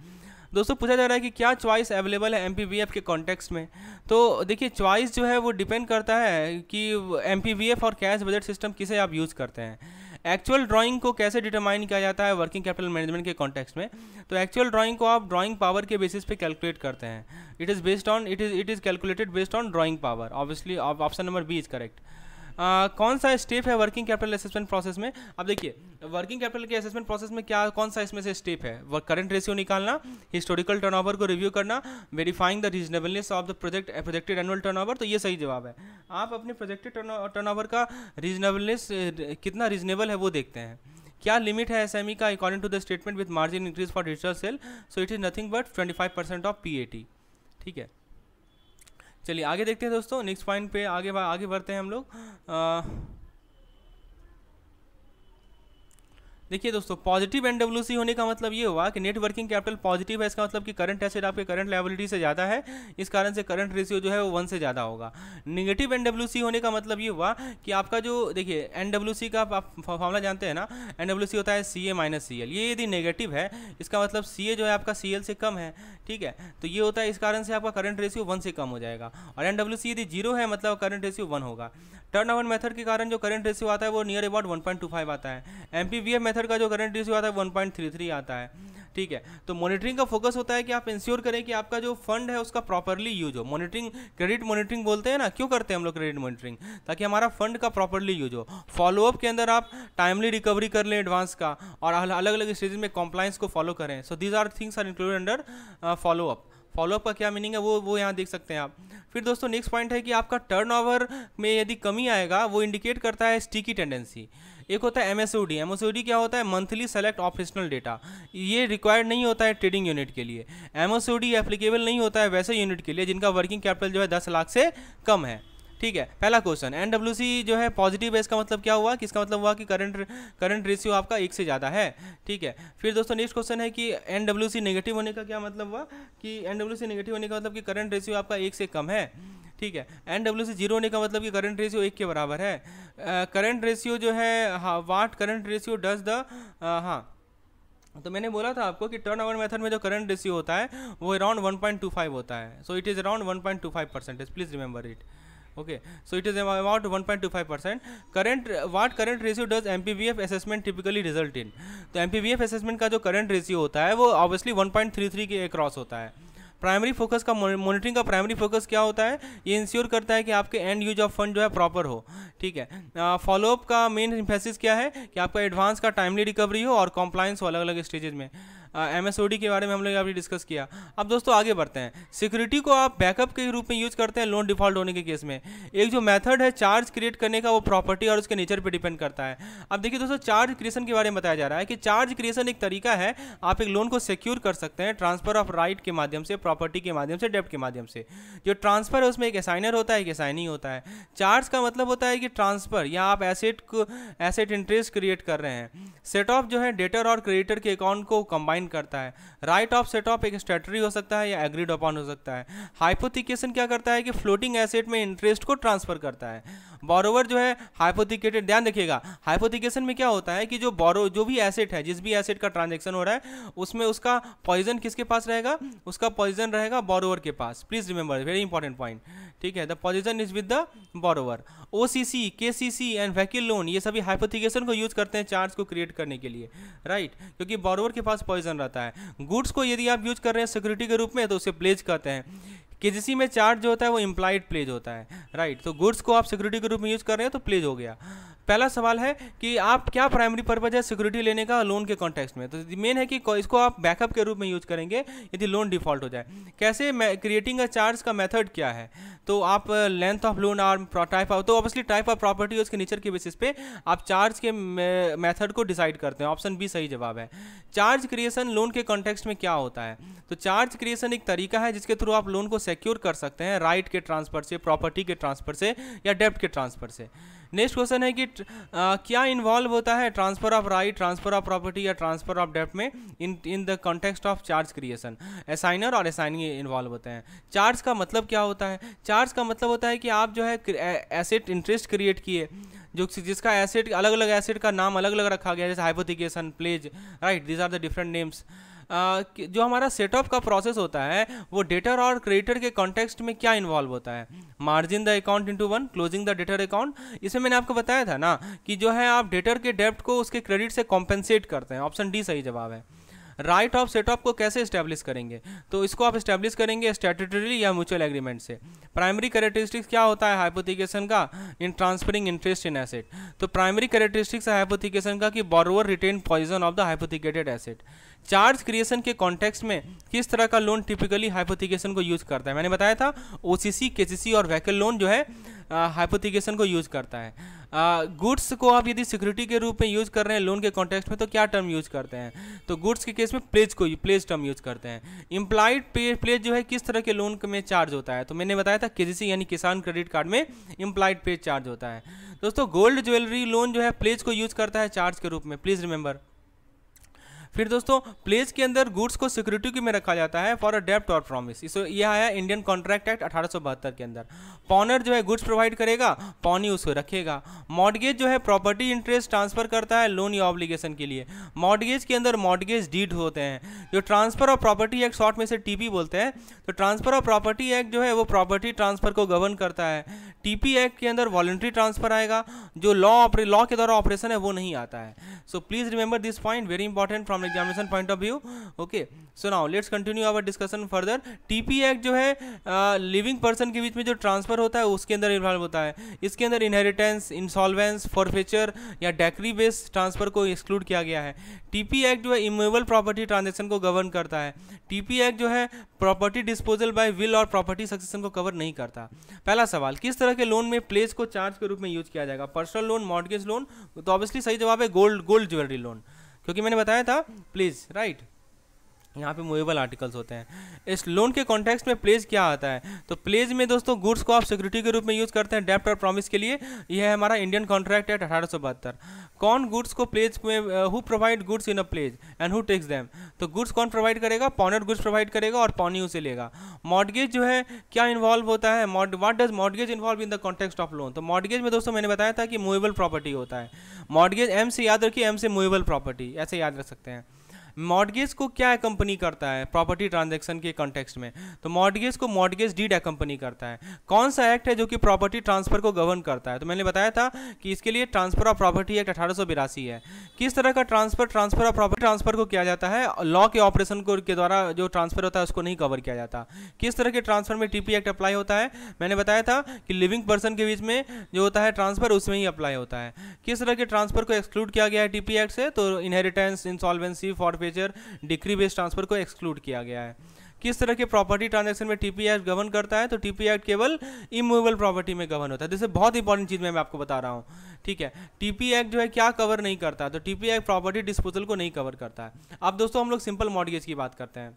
A: दोस्तों पूछा जा रहा है कि क्या चॉइस अवेलेबल है एम के कॉन्टेक्स्ट में तो देखिए चॉइस जो है वो डिपेंड करता है कि एम और कैश बजट सिस्टम किसे आप यूज़ करते हैं एक्चुअल ड्राइंग को कैसे डिटरमाइन किया जाता है वर्किंग कैपिटल मैनेजमेंट के कॉन्टेक्स्ट में तो एक्चुअल ड्राइंग को आप ड्राइंग पावर के बेसिस पे कैलकुलेट करते हैं it is based on it is it is calculated based on drawing power obviously option number B is correct आ, कौन सा स्टेप है वर्किंग कैपिटल असेसमेंट प्रोसेस में अब देखिए वर्किंग कैपिटल के असेसमेंट प्रोसेस में क्या कौन सा इसमें से स्टेप है करंट रेशियो निकालना हिस्टोरिकल टर्नओवर को रिव्यू करना verifying the reasonableness of the project projected annual turnover तो ये सही जवाब है आप अपने प्रोजेक्टेड टर्नओवर का रीजनेबलनेस कितना रीजनेबल है वो देखते हैं क्या लिमिट है एस e का according to the statement with margin increase for digital sale so it is nothing but twenty five percent of P ठीक है चलिए आगे देखते हैं दोस्तों नेक्स्ट पॉइंट पे आगे आगे बढ़ते हैं हम लोग देखिए दोस्तों पॉजिटिव एनडब्ल्यू होने का मतलब ये हुआ कि नेट वर्किंग कैपिटल पॉजिटिव है इसका मतलब कि करंट एसेट आपके करंट लाइबिलिटी से ज़्यादा है इस कारण से करंट रेशियो जो है वो वन से ज़्यादा होगा निगेटिव एनडब्ल्यू होने का मतलब ये हुआ कि आपका जो देखिए एनडब्ल्यू का आप फॉर्मला जानते हैं ना एनडब्ल्यू होता है सी ए माइनस सी एल ये यदि नेगेटिव है इसका मतलब सी ए जो है आपका सी एल से कम है ठीक है तो ये होता है इस कारण से आपका करंट रेशियो वन से कम हो जाएगा और एनडब्ल्यू सी यदि जीरो है मतलब करंट रेशियो वन होगा टर्न ओवर मेथड के कारण जो करंट रेशियो आता है वो नियर अबाउट 1.25 आता है एम पी मेथड का जो करंट रेशियो आता है 1.33 आता है ठीक है तो मॉनिटरिंग का फोकस होता है कि आप इंश्योर करें कि आपका जो फंड है उसका प्रॉपरली यूज हो मॉनिटरिंग क्रेडिट मॉनिटरिंग बोलते हैं ना क्यों करते हैं हम लोग क्रेडिट मॉनिटरिंग ताकि हमारा फंड का प्रॉपरली यूज हो फॉलोअप के अंदर आप टाइमली रिकवरी कर लें एडवांस का और अलग अलग स्टेज में कॉम्प्लाइंस को फॉलो करें so these are things are included under follow up follow up का क्या मीनिंग है वो वो यहाँ देख सकते हैं आप फिर दोस्तों नेक्स्ट पॉइंट है कि आपका टर्नओवर में यदि कमी आएगा वो इंडिकेट करता है स्टिकी टेंडेंसी एक होता है M S O D M S O D क्या होता है मंथली सेलेक्ट ऑपरेशनल डेटा ये रिक्वायर्ड नहीं होता है ट्रेडिंग यूनिट के लिए M S O D applicable नहीं होता है वैसे यूनिट के लिए जिनका वर्किंग कैपिटल जो है दस लाख से कम है ठीक है पहला क्वेश्चन एन जो है पॉजिटिव है इसका मतलब क्या हुआ कि इसका मतलब हुआ कि करंट करंट रेशियो आपका एक से ज़्यादा है ठीक है फिर दोस्तों नेक्स्ट क्वेश्चन है कि एन नेगेटिव होने का क्या मतलब हुआ कि एन नेगेटिव होने का मतलब कि करंट रेशियो आपका एक से कम है ठीक है एन डब्ल्यू सी जीरो होने का मतलब कि करंट रेशियो एक के बराबर है करंट रेशियो जो है what current ratio does the हाँ तो मैंने बोला था आपको कि टर्न ओवर मेथड में जो करंट रेशियो होता है वो अराउंड 1.25 होता है so it is around 1.25 percentage please remember it point two five percent about 1.25 percent current does M P V F assessment typically result in तो एफ असेसमेंट का जो करंट रेशियो होता है वो थ्री 1.33 के अक्रॉस होता है प्राइमरी फोकस का मॉनिटरिंग का प्राइमरी फोकस क्या होता है ये इंश्योर करता है कि आपके एंड यूज ऑफ फंड जो है प्रॉपर हो ठीक है फॉलोअप का मेन इम्फेसिस क्या है कि आपका एडवांस का टाइमली रिकवरी हो और कॉम्प्लाइंस हो अलग अलग स्टेजेज में एम एस के बारे में हम लोग अभी डिस्कस किया अब दोस्तों आगे बढ़ते हैं सिक्योरिटी को आप बैकअप के रूप में यूज़ करते हैं लोन डिफॉल्ट होने के केस में एक जो मेथड है चार्ज क्रिएट करने का वो प्रॉपर्टी और उसके नेचर पर डिपेंड करता है अब देखिए दोस्तों चार्ज क्रिएशन के बारे में बताया जा रहा है कि चार्ज क्रिएशन एक तरीका है आप एक लोन को सिक्योर कर सकते हैं ट्रांसफर ऑफ राइट के माध्यम से प्रॉपर्टी के माध्यम से डेप्ट के माध्यम से जो ट्रांसफर है उसमें एक असाइनर होता है एक असाइनी होता है चार्ज का मतलब होता है कि ट्रांसफर या आप एसेट को एसेट इंटरेस्ट क्रिएट कर रहे हैं सेट ऑफ जो है डेटर और क्रिएटर के अकाउंट को कंबाइन डिफाइन करता है राइट ऑफ सेट ऑफ एक स्टेटरी हो सकता है या एग्रीड अपॉन हो सकता है हाइपोथिकेशन क्या करता है कि फ्लोटिंग एसेट में इंटरेस्ट को ट्रांसफर करता है बोरोवर जो है हाइपोथिकेटेड ध्यान रखिएगा हाइपोथिकेशन में क्या होता है कि जो बोरो जो भी एसेट है जिस भी एसेट का ट्रांजेक्शन हो रहा है उसमें उसका पॉइजन किसके पास रहेगा उसका पॉइजन रहेगा बोरोवर के पास please remember very important point ठीक है the possession is with the borrower O C C K C C and vehicle loan ये सभी हाइपोथिकेशन को यूज करते हैं चार्ज को क्रिएट करने के लिए राइट right? क्योंकि बोरोवर के पास पॉइजन रहता है गुड्स को यदि आप यूज कर रहे हैं सिक्योरिटी के रूप में तो उसे प्लेज कहते हैं के में चार्ज जो होता है वो इम्प्लाइड प्लेज होता है राइट तो गुड्स को आप सिक्योरिटी के रूप में यूज़ कर रहे हैं तो प्लेज हो गया पहला सवाल है कि आप क्या प्राइमरी पर्पज है सिक्योरिटी लेने का लोन के कॉन्टेक्स्ट में तो मेन है कि इसको आप बैकअप के रूप में यूज करेंगे यदि लोन डिफॉल्ट हो जाए कैसे क्रिएटिंग अ चार्ज का मेथड क्या है तो आप लेंथ ऑफ लोन और टाइप ऑफ तो ऑब्वियसली टाइप ऑफ प्रॉपर्टी उसके नेचर के बेसिस पे आप चार्ज के मेथड uh, को डिसाइड करते हैं ऑप्शन बी सही जवाब है चार्ज क्रिएशन लोन के कॉन्टेक्स्ट में क्या होता है तो चार्ज क्रिएशन एक तरीका है जिसके थ्रू आप लोन को सिक्योर कर सकते हैं राइट के ट्रांसफर से प्रॉपर्टी के ट्रांसफर से या डेप्ट के ट्रांसफर से नेक्स्ट क्वेश्चन है कि आ, क्या इन्वॉल्व होता है transfer of right transfer of property या ट्रांसफर ऑफ डेप्ट में in in the context of charge creation assignor और असाइनी इन्वॉल्व होते हैं चार्ज का मतलब क्या होता है चार्ज का मतलब होता है कि आप जो है एसेट इंटरेस्ट क्रिएट किए जो जिसका एसेट अलग अलग एसेट का नाम अलग अलग रखा गया जैसे hypothecation pledge right these are the different names जो हमारा सेटअप का प्रोसेस होता है वो डेटर और क्रेडिटर के कॉन्टेक्स्ट में क्या इन्वॉल्व होता है margin the account into one closing the debtor account इसमें मैंने आपको बताया था ना कि जो है आप डेटर के डेप्ट को उसके क्रेडिट से कॉम्पेंसेट करते हैं ऑप्शन डी सही जवाब है राइट ऑफ सेटअप को कैसे स्टैब्लिश करेंगे तो इसको आप इस्टेब्लिश करेंगे स्टेटरी या म्यूचुअल एग्रीमेंट से प्राइमरी करेक्टरिस्टिक्स क्या होता है हाइपोथिकेशन का in transferring interest in asset तो प्राइमरी करेक्टरिस्टिक्स है हाइपोथिकेशन का कि borrower retain possession of the hypothecated asset charge creation के कॉन्टेक्स्ट में किस तरह का लोन टिपिकली हाइपोथिकेशन को यूज़ करता है मैंने बताया था ओ सी और वैकल लोन जो है हाइपोथिकेशन को यूज़ करता है गुड्स को आप यदि सिक्योरिटी के रूप में यूज़ कर रहे हैं लोन के कॉन्टेक्स्ट में तो क्या टर्म यूज़ करते हैं तो गुड्स के केस में प्लेज को प्लेज टर्म यूज़ करते हैं इम्प्लाइड प्लेज जो है किस तरह के लोन में चार्ज होता है तो मैंने बताया था के यानी किसान क्रेडिट कार्ड में इम्प्लाइड प्लेज चार्ज होता है दोस्तों गोल्ड ज्वेलरी लोन जो है प्लेज को यूज़ करता है चार्ज के रूप में प्लीज़ रिमेंबर फिर दोस्तों प्लेस के अंदर गुड्स को सिक्योरिटी में रखा जाता है फॉर अ डेप्ट और प्रॉमिस इस यह आया इंडियन कॉन्ट्रैक्ट एक्ट अठारह के अंदर पॉनर जो है गुड्स प्रोवाइड करेगा पॉनी उसको रखेगा मॉडगेज जो है प्रॉपर्टी इंटरेस्ट ट्रांसफर करता है लोन या ऑब्लिगेशन के लिए मॉडगेज के अंदर मॉडगेज डीड होते हैं जो transfer of property act short में से टीपी बोलते हैं तो ट्रांसफर ऑफ प्रॉपर्टी एक्ट जो है वो प्रॉपर्टी ट्रांसफर को गवर्न करता है टीपी एक्ट के अंदर वॉलंट्री ट्रांसफर आएगा जो लॉ लॉ के द्वारा ऑपरेशन है वो नहीं आता है so please remember this point very important from examination point of view okay so now let's continue our discussion further TP act जो है लिविंग पर्सन के बीच में जो ट्रांसफर होता है उसके अंदर इन्वॉल्व होता है इसके अंदर इनहेरिटेंस इंसॉल्वेंस फॉरफेचर या डेक्री बेस्ड ट्रांसफर को एक्सक्लूड किया गया है टीपी एक्ट जो है इमोवेबल प्रॉपर्टी ट्रांजेक्शन को गवर्न करता है टीपी एक्ट जो है प्रॉपर्टी डिस्पोजल बाय विल और प्रॉपर्टी सक्सेशन को कवर नहीं करता पहला सवाल किस तरह तरह के लोन में प्लेस को चार्ज के रूप में यूज किया जाएगा पर्सनल लोन मॉडगेज लोन तो ऑब्वियसली सही जवाब है गोल्ड गोल्ड ज्वेलरी लोन क्योंकि मैंने बताया था प्लीज राइट right? यहाँ पे मूवेबल आर्टिकल्स होते हैं इस लोन के कॉन्टेक्स्ट में प्लेज क्या आता है तो प्लेज में दोस्तों गुड्स को आप सिक्योरिटी के रूप में यूज़ करते हैं डेप्ट और प्रॉमिस के लिए यह है हमारा इंडियन कॉन्ट्रैक्ट एक्ट अठारह सौ बहत्तर कौन गुड्स को प्लेज में who provide goods in a pledge and who takes them तो गुड्स कौन प्रोवाइड करेगा पॉनर गुड्स प्रोवाइड करेगा और पॉनी उसे लेगा मॉडगेज जो है क्या इन्वॉल्व होता है what does mortgage involve in the context of loan तो मॉडगेज में दोस्तों मैंने बताया था कि मूवेबल प्रॉपर्टी होता है मॉडगेज एम से याद रखिए एम से मूवेबल प्रॉपर्टी ऐसे याद रख सकते हैं मॉडगेज को क्या कंपनी करता है प्रॉपर्टी ट्रांजेक्शन के कॉन्टेक्स्ट में तो मॉडगेज को मॉडगेज डीड कंपनी करता है कौन सा एक्ट है जो कि प्रॉपर्टी ट्रांसफर को गवर्न करता है तो मैंने बताया था कि इसके लिए ट्रांसफर ऑफ प्रॉपर्टी एक्ट अठारह है किस तरह का transfer transfer of property transfer को किया जाता है लॉ के ऑपरेशन के द्वारा जो ट्रांसफर होता है उसको नहीं कवर किया जाता किस तरह के ट्रांसफर में टीपी एक्ट अप्लाई होता है मैंने बताया था कि लिविंग पर्सन के बीच में जो होता है ट्रांसफर उसमें ही अप्लाई होता है किस तरह के ट्रांसफर को एक्सक्लूड किया गया है टीपी एक्ट से तो inheritance insolvency forfeiture decree based transfer को एक्सक्लूड किया गया है किस तरह के प्रॉपर्टी ट्रांजेक्शन में टीपी एक्ट गवर्न करता है तो टीपी एक्ट केवल इमूवेबल प्रॉपर्टी में गवर्न होता है जैसे बहुत इंपॉर्टेंट चीज़ मैं आपको बता रहा हूँ ठीक है टीपी एक्ट जो है क्या कवर नहीं करता तो टीपी एक्ट प्रॉपर्टी डिस्पोजल को नहीं कवर करता है अब दोस्तों हम लोग सिंपल मॉडगेज की बात करते हैं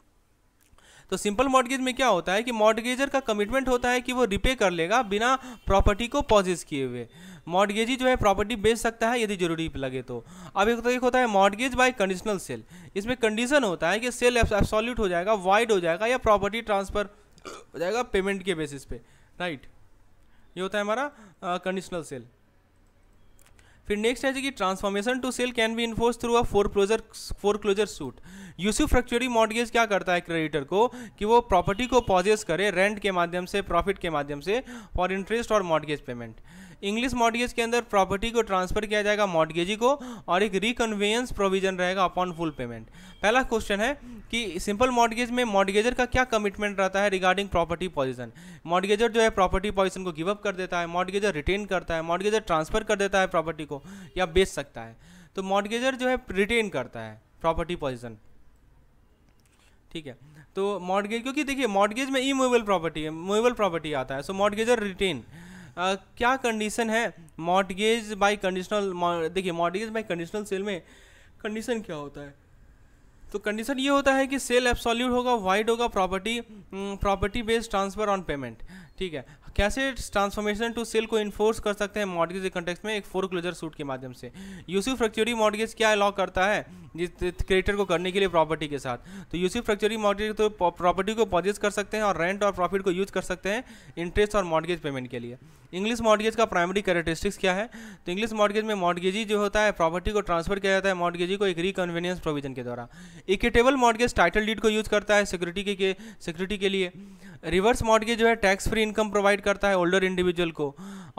A: तो सिंपल मॉडगेज में क्या होता है कि मॉडगेजर का कमिटमेंट होता है कि वो रिपे कर लेगा बिना प्रॉपर्टी को पॉजिस किए हुए मॉडगेजी जो है प्रॉपर्टी बेच सकता है यदि जरूरी लगे तो अब एक तो एक होता है मॉडगेज बाय कंडीशनल सेल इसमें कंडीशन होता है कि सेल एब्सोल्यूट हो जाएगा वाइड हो जाएगा या प्रॉपर्टी ट्रांसफर हो जाएगा पेमेंट के बेसिस पे राइट ये होता है हमारा कंडीशनल सेल फिर नेक्स्ट है जी कि transformation to sale can be enforce through a foreclosure foreclosure suit usufructuary mortgage क्या करता है क्रेडिटर को कि वो प्रॉपर्टी को पॉजेस करे रेंट के माध्यम से प्रॉफिट के माध्यम से फॉर इंटरेस्ट और मॉडगेज पेमेंट इंग्लिश मॉडगेज के अंदर प्रॉपर्टी को ट्रांसफर किया जाएगा मॉडगेजी को और एक रिकन्वेयंस प्रोविजन रहेगा अपॉन फुल पेमेंट पहला क्वेश्चन है कि सिंपल मॉडगेज में मॉडगेजर का क्या कमिटमेंट रहता है रिगार्डिंग प्रॉपर्टी पॉजिशन मॉडगेजर जो है प्रॉपर्टी पॉजिशन को गिवअप कर देता है मॉडगेजर रिटेन करता है मॉडगेजर ट्रांसफर कर देता है प्रॉपर्टी को या बेच सकता है तो मॉडगेजर जो है रिटेन करता है प्रॉपर्टी पॉजिशन ठीक है तो मॉडगेज क्योंकि देखिए मॉडगेज में इमूवेबल प्रॉपर्टी है मूवेबल प्रॉपर्टी आता है सो मॉडगेजर रिटेन आ, क्या कंडीशन है मॉडगेज बाई कंडीशनल देखिए मॉडगेज बाई कंडीशनल सेल में कंडीशन क्या होता है तो कंडीशन ये होता है कि सेल एब्सोल्यूट होगा वाइड होगा property property based transfer on payment ठीक है कैसे ट्रांसफॉर्मेशन टू सेल को इन्फोर्स कर सकते हैं मॉडगेज के कंटेक्स में एक फोर क्लोजर सूट के माध्यम से यूसिफ फ्रक्चरी मॉडगेज क्या अलाउ करता है जिस क्रेडिटर को करने के लिए प्रॉपर्टी के साथ तो यूसिफ फ्रक्चरी मॉडगेज तो प्रॉपर्टी को पॉजेज कर सकते हैं और रेंट और प्रॉफिट को यूज कर सकते हैं इंटरेस्ट और मॉडगेज पेमेंट के लिए इंग्लिश मॉडगेज का प्राइमरी कैरेटिस्टिक्स क्या है तो इंग्लिश मॉडगेज में मॉडगेजी जो होता है प्रॉपर्टी को ट्रांसफर किया जाता है मॉडगेजी को एक रिकन्वीनियंस प्रोविजन के द्वारा इक्विटेबल मॉडगेज टाइटल डीड को यूज करता है सिक्योरिटी के सिक्योरिटी के लिए रिवर्स मॉडगेज जो है टैक्स फ्री इनकम प्रोवाइड करता है ओल्डर इंडिविजुअल को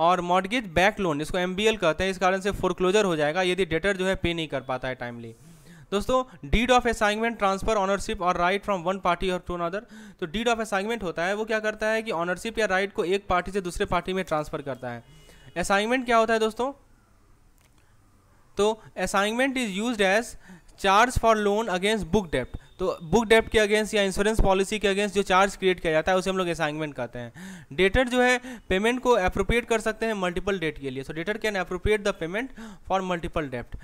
A: और मॉडगेज बैक लोन इसको एम कहते हैं इस कारण से फोरक्लोजर हो जाएगा यदि डेटर जो है पे नहीं कर पाता है टाइमली दोस्तों deed of assignment transfer ownership और राइट फ्रॉम वन पार्टी और टू अनदर तो डीड ऑफ असाइनमेंट होता है वो क्या करता है कि ऑनरशिप या राइट को एक पार्टी से दूसरे पार्टी में ट्रांसफर करता है असाइनमेंट क्या होता है दोस्तों तो assignment is use as charge for loan against book डेप्ट तो बुक डेप्ट के अगेंस्ट या इंश्योरेंस पॉलिसी के अगेंस्ट जो चार्ज क्रिएट किया जाता है उसे हम लोग असाइनमेंट कहते हैं डेटर जो है पेमेंट को अप्रोप्रिएट कर सकते हैं मल्टीपल डेट के लिए so debtor can appropriate the payment for multiple डेप्ट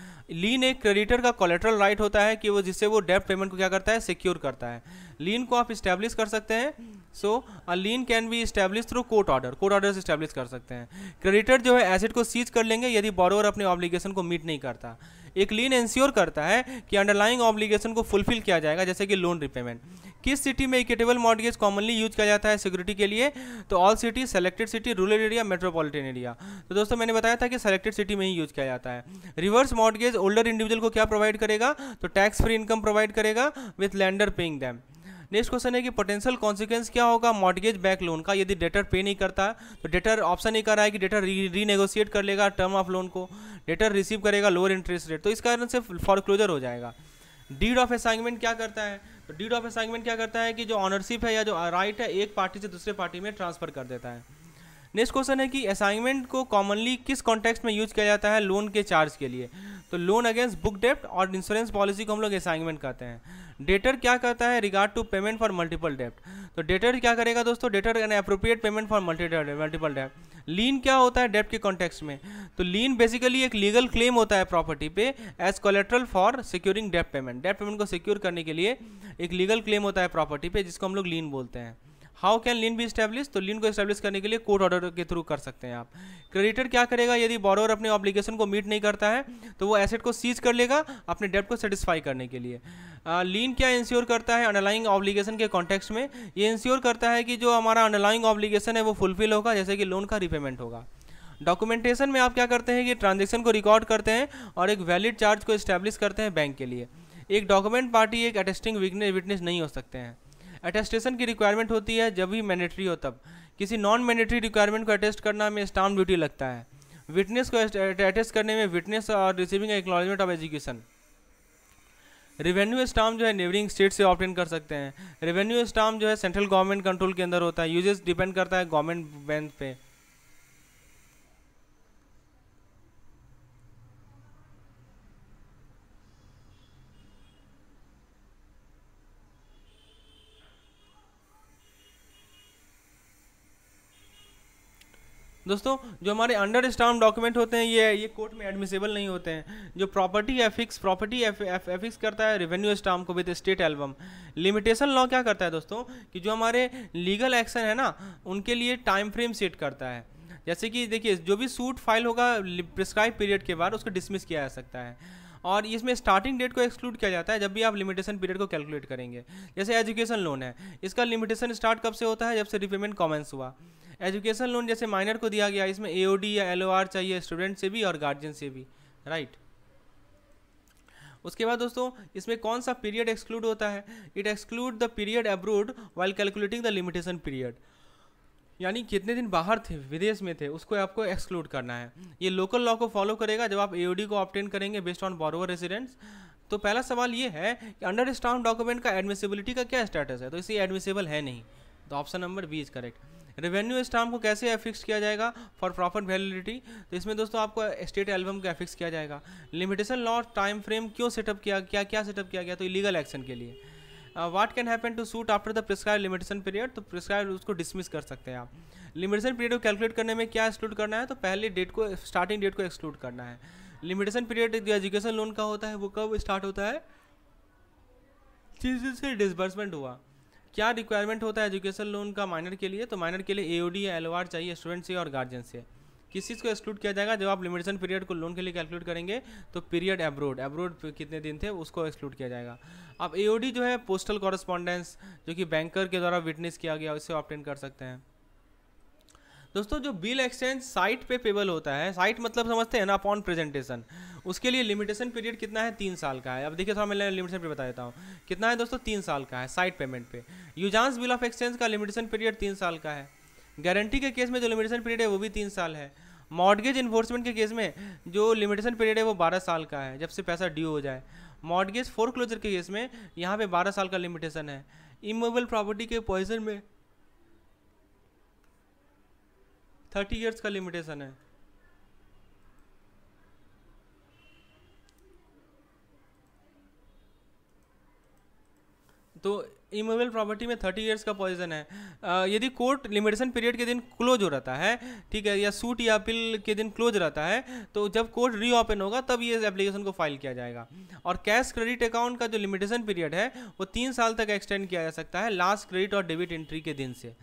A: लीन एक क्रेडिटर का कोलेट्रल राइट होता है कि वो जिससे वो डेप्ट पेमेंट को क्या करता है सिक्योर करता है लीन को आप इस्टेब्लिश कर सकते हैं so a lien can be establish through court order court order establish कर सकते हैं क्रेडिटर जो है एसेट को सीज कर लेंगे यदि बोरोवर अपने ऑब्लिगेशन को मीट नहीं करता एक लीन इंश्योर करता है कि अंडरलाइंग ऑब्लिगेशन को फुलफिल किया जाएगा जैसे कि लोन रिपेमेंट किस सिटी में इक्विटेबल मॉडगेज कॉमनली यूज किया जाता है सिक्योरिटी के लिए तो all city selected city rural area metropolitan area तो दोस्तों मैंने बताया था कि सेलेक्टेड सिटी में ही यूज किया जाता है रिवर्स मॉडगेज ओल्डर इंडिविजुअल को क्या प्रोवाइड करेगा तो टैक्स फ्री इनकम प्रोवाइड करेगा with lender paying them next question है कि पोटेंशियल कॉन्सिक्वेंस क्या होगा मॉडगेज बैक लोन का यदि डेटर पे नहीं करता है तो डेटर ऑप्शन नहीं कर रहा है कि डेटर रीनेगोशिएट कर लेगा टर्म ऑफ लोन को डेटर रिसीव करेगा लोअर इंटरेस्ट रेट तो इस कारण से फॉरक्लोजर हो जाएगा डीड ऑफ असाइनमेंट क्या करता है तो डीड ऑफ असाइनमेंट क्या करता है कि जो ऑनरशिप है या जो राइट है एक पार्टी से दूसरे पार्टी में ट्रांसफर कर देता है नेक्स्ट क्वेश्चन है कि असाइनमेंट को कॉमनली किस कॉन्टेक्स्ट में यूज किया जाता है लोन के चार्ज के लिए तो लोन अगेंस्ट बुक डेप्ट और इंश्योरेंस पॉलिसी को हम लोग असाइनमेंट कहते हैं डेटर क्या कहता है regard to payment for multiple डेप्ट तो डेटर क्या करेगा दोस्तों debtor an appropriate payment for multi multiple डेप्ट लीन क्या होता है डेप्ट के कॉन्टेक्स्ट में तो लीन बेसिकली एक लीगल क्लेम होता है प्रॉपर्टी पे as collateral for securing dept payment dept payment को सिक्योर करने के लिए एक लीगल क्लेम होता है प्रॉपर्टी पे जिसको हम लोग लीन बोलते हैं हाउ कैन लिन भी स्टैब्लिश तो लिन को स्टैब्लिश करने के लिए कोर्ट ऑर्डर के थ्रू कर सकते हैं आप क्रेडिटर क्या करेगा यदि बॉरोर अपने ऑब्लिगेशन को मीट नहीं करता है तो वो एसेट को सीज कर लेगा अपने डेप्ट को सेटिस्फाई करने के लिए लीन uh, क्या इंश्योर करता है अंडरलाइंग ऑब्लिगेशन के कॉन्टेक्स में ये इंश्योर करता है कि जो हमारा अंडरलाइंग ऑब्लिगेशन है वो फुलफिल होगा जैसे कि लोन का रिपेमेंट होगा डॉक्यूमेंटेशन में आप क्या करते हैं कि ट्रांजेक्शन को रिकॉर्ड करते हैं और एक वैलिड चार्ज को इस्टेब्लिश करते हैं बैंक के लिए एक डॉक्यूमेंट पार्टी एक अटेस्टिंग विटनेस नहीं हो सकते हैं अटेस्टेशन की रिक्वायरमेंट होती है जब भी मैंडेटरी हो तब किसी नॉन मैंडेटरी रिक्वायरमेंट को अटेस्ट करना में स्टाम्प ड्यूटी लगता है विटनेस को अटेस्ट करने में विटनेस और receiving acknowledgement of education revenue stamp जो है नेबरिंग स्टेट से ऑप्टेन कर सकते हैं रेवेन्यू स्टाम्प जो है सेंट्रल गवर्नमेंट कंट्रोल के अंदर होता है यूजेस डिपेंड करता है गवर्नमेंट बैंक पे दोस्तों जो हमारे अंडर स्टाम डॉक्यूमेंट होते हैं ये ये कोर्ट में एडमिसेबल नहीं होते हैं जो प्रॉपर्टी एफिक्स प्रॉपर्टी एफिक्स करता है रेवेन्यू स्टाम को with state album limitation law क्या करता है दोस्तों कि जो हमारे लीगल एक्शन है ना उनके लिए टाइम फ्रेम सेट करता है जैसे कि देखिए जो भी सूट फाइल होगा प्रिस्क्राइब पीरियड के बाद उसको डिसमिस किया जा सकता है और इसमें स्टार्टिंग डेट को एक्सक्लूड किया जाता है जब भी आप लिमिटेशन पीरियड को कैलकुलेट करेंगे जैसे एजुकेशन लोन है इसका लिमिटेशन स्टार्ट कब से होता है जब से रिपेमेंट कॉमेंस हुआ एजुकेशन लोन जैसे माइनर को दिया गया इसमें एओडी या एलओआर चाहिए स्टूडेंट से भी और गार्जियन से भी राइट उसके बाद दोस्तों इसमें कौन सा पीरियड एक्सक्लूड होता है it exclude the period abroad while calculating the limitation period यानी कितने दिन बाहर थे विदेश में थे उसको आपको एक्सक्लूड करना है ये लोकल लॉ को फॉलो करेगा जब आप एओडी को ऑप्टेन करेंगे बेस्ड ऑन बॉरोवर रेसिडेंट्स तो पहला सवाल ये है कि अंडर स्टाउन डॉक्यूमेंट का एडमिसिबिलिटी का क्या स्टेटस है तो इसे एडमिसिबल है नहीं तो option number B is correct revenue stamp को कैसे एफिक्स किया जाएगा फॉर प्रॉफिट वैलिडिटी तो इसमें दोस्तों आपको स्टेट एल्बम को एफिक्स किया जाएगा लिमिटेशन लॉ टाइम फ्रेम क्यों सेटअप किया क्या क्या सेटअप किया गया तो इलीगल एक्शन के लिए what can happen to suit after the prescribe limitation period तो प्रिस्क्राइब उसको डिसमिस कर सकते हैं आप लिमिटेशन पीरियड को कैलकुलेट करने में क्या एक्सक्लूड करना है तो पहले डेट को स्टार्टिंग डेट को एक्सक्लूड करना है लिमिटेशन पीरियड जो एजुकेशन लोन का होता है वो कब स्टार्ट होता है चीज से डिसबर्समेंट हुआ क्या रिक्वायरमेंट होता है एजुकेशन लोन का माइनर के लिए तो माइनर के लिए ए या एल चाहिए स्टूडेंट से और गार्जियन से किस चीज़ को एक्सक्लूड किया जाएगा जब आप लिमिटेशन पीरियड को लोन के लिए कैलकुलेट करेंगे तो पीरियड एब्रोड एब्रोड कितने दिन थे उसको एक्सक्लूड किया जाएगा अब ए जो है पोस्टल कॉरेस्पॉन्डेंस जो कि बैंकर के द्वारा विटनेस किया गया उसे ऑप्टेन कर सकते हैं दोस्तों जो बिल एक्सचेंज साइट पे पेबल होता है साइट मतलब समझते हैं ना अपॉन प्रेजेंटेशन उसके लिए लिमिटेशन पीरियड कितना है तीन साल का है अब देखिए थोड़ा मैं लिमिटेशन पीरियड बता देता हूँ कितना है दोस्तों तीन साल का है साइट पेमेंट पे यूजांस बिल ऑफ एक्सचेंज का लिमिटेशन पीरियड तीन साल का है गारंटी के केस में जो लिमिटेशन पीरियड है वो भी तीन साल है मॉडगेज इन्फोर्समेंट के केस में जो लिमिटेशन पीरियड है वो बारह साल का है जब से पैसा ड्यू हो जाए मॉडगेज फोर क्लोजर के केस में यहाँ पर बारह साल का लिमिटेशन है इमोबल प्रॉपर्टी के पॉइजन में थर्टी ईयर्स का लिमिटेशन है तो इमोबल प्रॉपर्टी में थर्टी ईयर्स का पॉइजन है यदि कोर्ट लिमिटेशन पीरियड के दिन क्लोज हो रहता है ठीक है या सूट या अपील के दिन क्लोज रहता है तो जब कोर्ट रीओपन होगा तब ये एप्लीकेशन को फाइल किया जाएगा और कैश क्रेडिट अकाउंट का जो लिमिटेशन पीरियड है वो तीन साल तक एक्सटेंड किया जा सकता है लास्ट क्रेडिट और डेबिट एंट्री के दिन से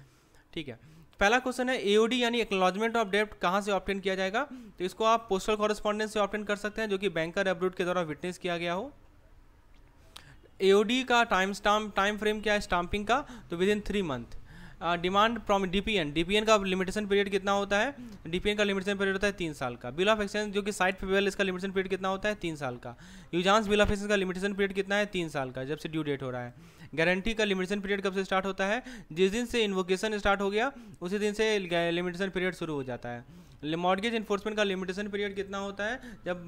A: ठीक है पहला क्वेश्चन है एओडी यानी एक्नोलॉजमेंट ऑफ डेप्ट कहाँ से ऑप्टेन किया जाएगा तो इसको आप पोस्टल कॉरेस्पॉन्डेंस से ऑप्टेन कर सकते हैं जो कि बैंकर एब्रूड के द्वारा विटनेस किया गया हो एओडी का टाइम स्टाम्प टाइम फ्रेम क्या है स्टाम्पिंग का तो within three month demand from DPN DPN का लिमिटेशन पीरियड कितना होता है डीपीएन का लिमिटेशन पीरियड होता है तीन साल का बिल ऑफ एक्सचेंज जो कि साइट फेवेल इसका लिमिटेशन पीरियड कितना होता है तीन साल का यूजांस बिल ऑफ एक्सचेंज का लिमिटेशन पीरियड कितना है तीन साल का जब से ड्यू डेट हो रहा है गारंटी का लिमिटेशन पीरियड कब से स्टार्ट होता है जिस दिन से इन्वोकेशन स्टार्ट हो गया उसी दिन से लिमिटेशन पीरियड शुरू हो जाता है मॉडगेज इन्फोर्समेंट का लिमिटेशन पीरियड कितना होता है जब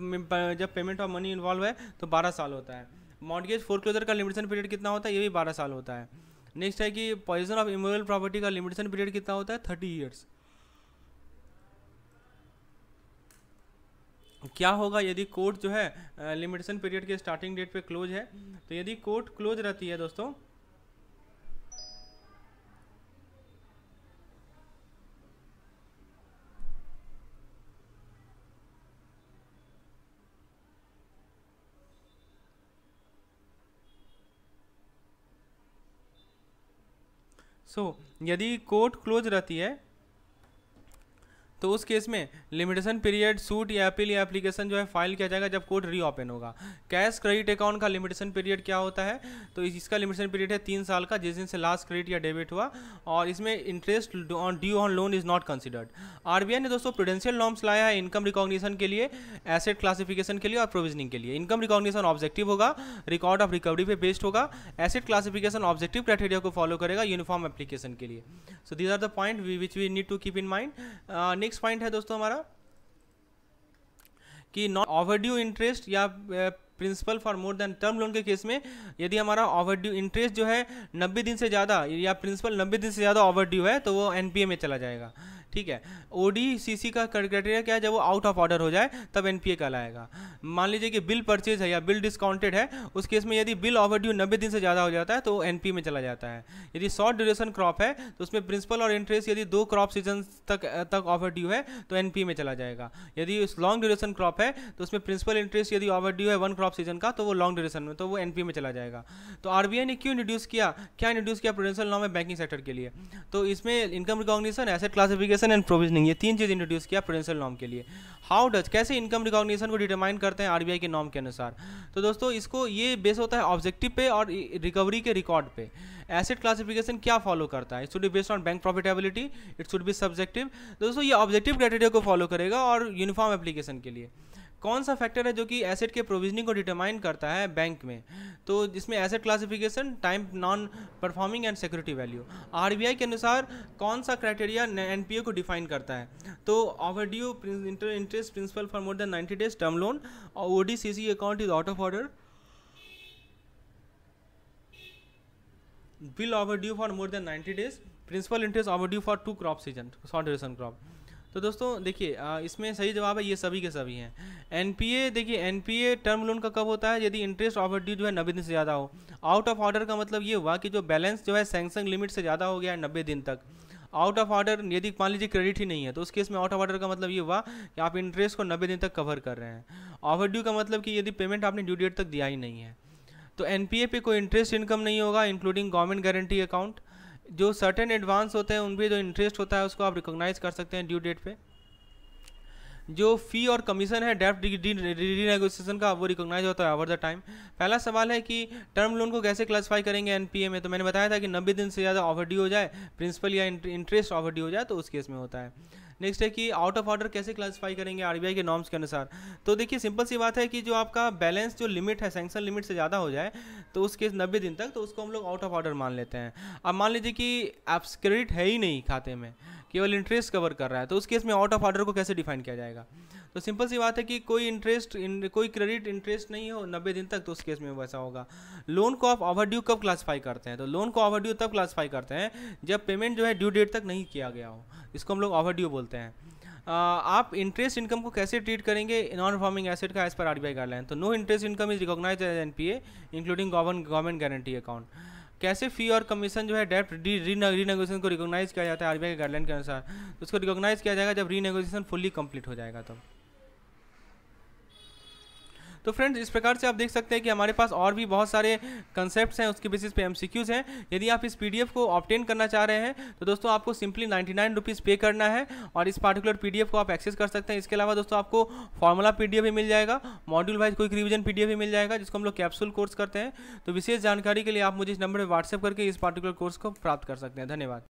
A: जब पेमेंट ऑफ मनी इन्वॉल्व है तो बारह साल होता है मॉडगेज फोरक्लोजर का लिमिटेशन पीरियड कितना होता है ये भी बारह साल होता है नेक्स्ट है कि पॉइजन ऑफ इमोरल प्रॉपर्टी का लिमिटेशन पीरियड कितना होता है थर्टी ईयर्स क्या होगा यदि कोर्ट जो है लिमिटेशन पीरियड के स्टार्टिंग डेट पे क्लोज है तो यदि कोर्ट क्लोज रहती है दोस्तों सो so, यदि कोर्ट क्लोज रहती है तो उस केस में लिमिटेशन पीरियड सूट या अपील या एप्लीकेशन जो है फाइल किया जाएगा जब कोर्ट रीओपन होगा कैश क्रेडिट अकाउंट का लिमिटेशन पीरियड क्या होता है तो इसका लिमिटेशन पीरियड है तीन साल का जिस दिन से लास्ट क्रेडिट या डेबिट हुआ और इसमें interest on due on loan is not considered RBI ने दोस्तों प्रोडेंशियल नॉर्म्स लाया है इनकम रिकॉग्निशन के लिए एसेट क्लासिफिकेशन के लिए और प्रोविजनिंग के लिए इनकम रिकॉग्निशन ऑब्जेक्टिव होगा रिकॉर्ड ऑफ रिकवरी पे बेस्ड होगा एसेट क्लासिफिकेशन ऑब्जेक्टिव क्राइटेरिया को फॉलो करेगा यूनिफॉर्म एप्लीकेशन के लिए so these are the point which we need to keep in mind next next point है दोस्तों हमारा कि नॉट ओवरड्यू इंटरेस्ट या principal for more than term loan के केस में यदि हमारा ड्यू इंटरेस्ट जो है नब्बे दिन से ज़्यादा या प्रिंसिपल नब्बे दिन से ज़्यादा ड्यू है तो वो एनपीए में चला जाएगा ठीक है ओ का क्राइटेरिया क्या है जब वो आउट ऑफ ऑर्डर हो जाए तब एन पी कहलाएगा मान लीजिए कि बिल परचेज है या बिल डिस्काउंटेड है उस केस में यदि बिल ड्यू नब्बे दिन से ज़्यादा हो जाता है तो एन में चला जाता है यदि शॉर्ट ड्यूरेशन क्रॉप है तो उसमें प्रिंसिपल और इंटरेस्ट यदि दो क्रॉप सीजन तक तक ड्यू है तो एन में चला जाएगा यदि लॉन्ग ड्यूरेशन क्रॉप है तो उसमें प्रिंसिपल इंटरेस्ट यदि ड्यू है वन क्रॉप सीजन का तो वो लॉन्ग ड्यूरेशन में तो वो एनपी में चला जाएगा तो आर ने क्यों इंट्रोड्यूस किया क्या इंट्रोड्यूस किया प्रोडेंशियल लॉ में बैंकिंग सेक्टर के लिए तो इसमें income recognition asset classification and provisioning ये तीन चीज़ इंट्रोड्यूस किया प्रोडेंशियल नॉर्म के लिए हाउ डज कैसे इनकम रिकॉग्निशन को डिटरमाइन करते हैं आर के नॉम के अनुसार तो दोस्तों इसको ये बेस होता है ऑब्जेक्टिव पे और रिकवरी के रिकॉर्ड पे एसेट क्लासिफिकेशन क्या फॉलो करता है it should be based on bank profitability it should be subjective दोस्तों ये ऑब्जेक्टिव क्राइटेरिया को फॉलो करेगा और यूनिफॉर्म एप्लीकेशन के लिए कौन सा फैक्टर है जो कि एसेट के प्रोविजनिंग को डिटरमाइन करता है बैंक में तो जिसमें asset classification time non performing and security value RBI के अनुसार कौन सा क्राइटेरिया एन को डिफाइन करता है तो overdue inter interest principal for more than ninety days term loan और ओ account is out of order bill due for more than ninety days principal interest due for two crop season short duration crop तो दोस्तों देखिए इसमें सही जवाब है ये सभी के सभी हैं एन देखिए एन टर्म लोन का कब होता है यदि इंटरेस्ट ऑफ ड्यू जो है नब्बे दिन से ज़्यादा हो आउट ऑफ ऑर्डर का मतलब ये हुआ कि जो बैलेंस जो है सैंक्शन लिमिट से ज़्यादा हो गया है नब्बे दिन तक आउट ऑफ ऑर्डर यदि मान लीजिए क्रेडिट ही नहीं है तो उस केस में आउट ऑफ ऑर्डर का मतलब ये हुआ कि आप इंटरेस्ट को नब्बे दिन तक कवर कर रहे हैं ऑवर ड्यू का मतलब कि यदि पेमेंट आपने ड्यू डेट तक दिया ही नहीं है तो एन पे कोई इंटरेस्ट इनकम नहीं होगा इंक्लूडिंग गवर्नमेंट गारंटी अकाउंट जो सर्टेन एडवांस होते हैं उन भी जो इंटरेस्ट होता है उसको आप रिकोगनाइज कर सकते हैं ड्यू डेट पे जो फी और कमीशन है डेफ्ट रीनेगोशिएशन का वो रिकॉग्नाइज होता है ओवर द टाइम पहला सवाल है कि टर्म लोन को कैसे क्लासिफाई करेंगे एनपीए में तो मैंने बताया था कि नब्बे दिन से ज़्यादा ओवरड्यू हो जाए प्रिंसिपल या इंटरेस्ट ओवरड्यू हो जाए तो उस केस में होता है नेक्स्ट है कि आउट ऑफ ऑर्डर कैसे क्लासिफाई करेंगे आरबीआई के नॉर्म्स के अनुसार तो देखिए सिंपल सी बात है कि जो आपका बैलेंस जो लिमिट है सेंक्शन लिमिट से ज़्यादा हो जाए तो उस केस नब्बे दिन तक तो उसको हम लोग आउट ऑफ ऑर्डर मान लेते हैं अब मान लीजिए कि आप क्रेडिट है ही नहीं खाते में केवल इंटरेस्ट कवर कर रहा है तो उस केस में आउट ऑफ ऑर्डर को कैसे डिफाइन किया जाएगा तो सिंपल सी बात है कि कोई इंटरेस्ट कोई क्रेडिट इंटरेस्ट नहीं हो नब्बे दिन तक तो उस केस में वैसा होगा लोन को आप ओवरड्यू कब क्लासीफाई करते हैं तो लोन को ओवरड्यू तब क्लासीफाई करते हैं जब पेमेंट जो है ड्यू डेट तक नहीं किया गया हो इसको हम लोग ड्यू बोलते हैं Uh, आप इंटरेस्ट इनकम को कैसे ट्रीट करेंगे नॉन परफॉर्मिंग एसेट का एज पर आर बी आई गाइडलाइन तो no interest income is recognise as N P A including government guarantee account कैसे फी और कमीशन जो है डेप्ट रीनेगोशन को रिकॉग्नाइज किया जाता है आरबीआई गाइडलाइन के अनुसार तो उसको रिकॉग्नाइज किया जाएगा जब रीनेगोशिएशन फुली कंप्लीट हो जाएगा तब तो. तो फ्रेंड्स इस प्रकार से आप देख सकते हैं कि हमारे पास और भी बहुत सारे कंसेप्ट हैं उसके बेसिस पे एम हैं यदि आप इस पी को ऑप्टेन करना चाह रहे हैं तो दोस्तों आपको सिंपली नाइन्टी नाइन पे करना है और इस पार्टिकुलर पी को आप एक्सेस कर सकते हैं इसके अलावा दोस्तों आपको फॉर्मूला पी भी मिल जाएगा मॉड्यूल वाइज कोई रिविजन पी भी मिल जाएगा जिसको हम लोग कैप्सूल कोर्स करते हैं तो विशेष जानकारी के लिए आप मुझे इस नंबर पर व्हाट्सएप करके इस पार्टिकुलर कोर्स को प्राप्त कर सकते हैं धन्यवाद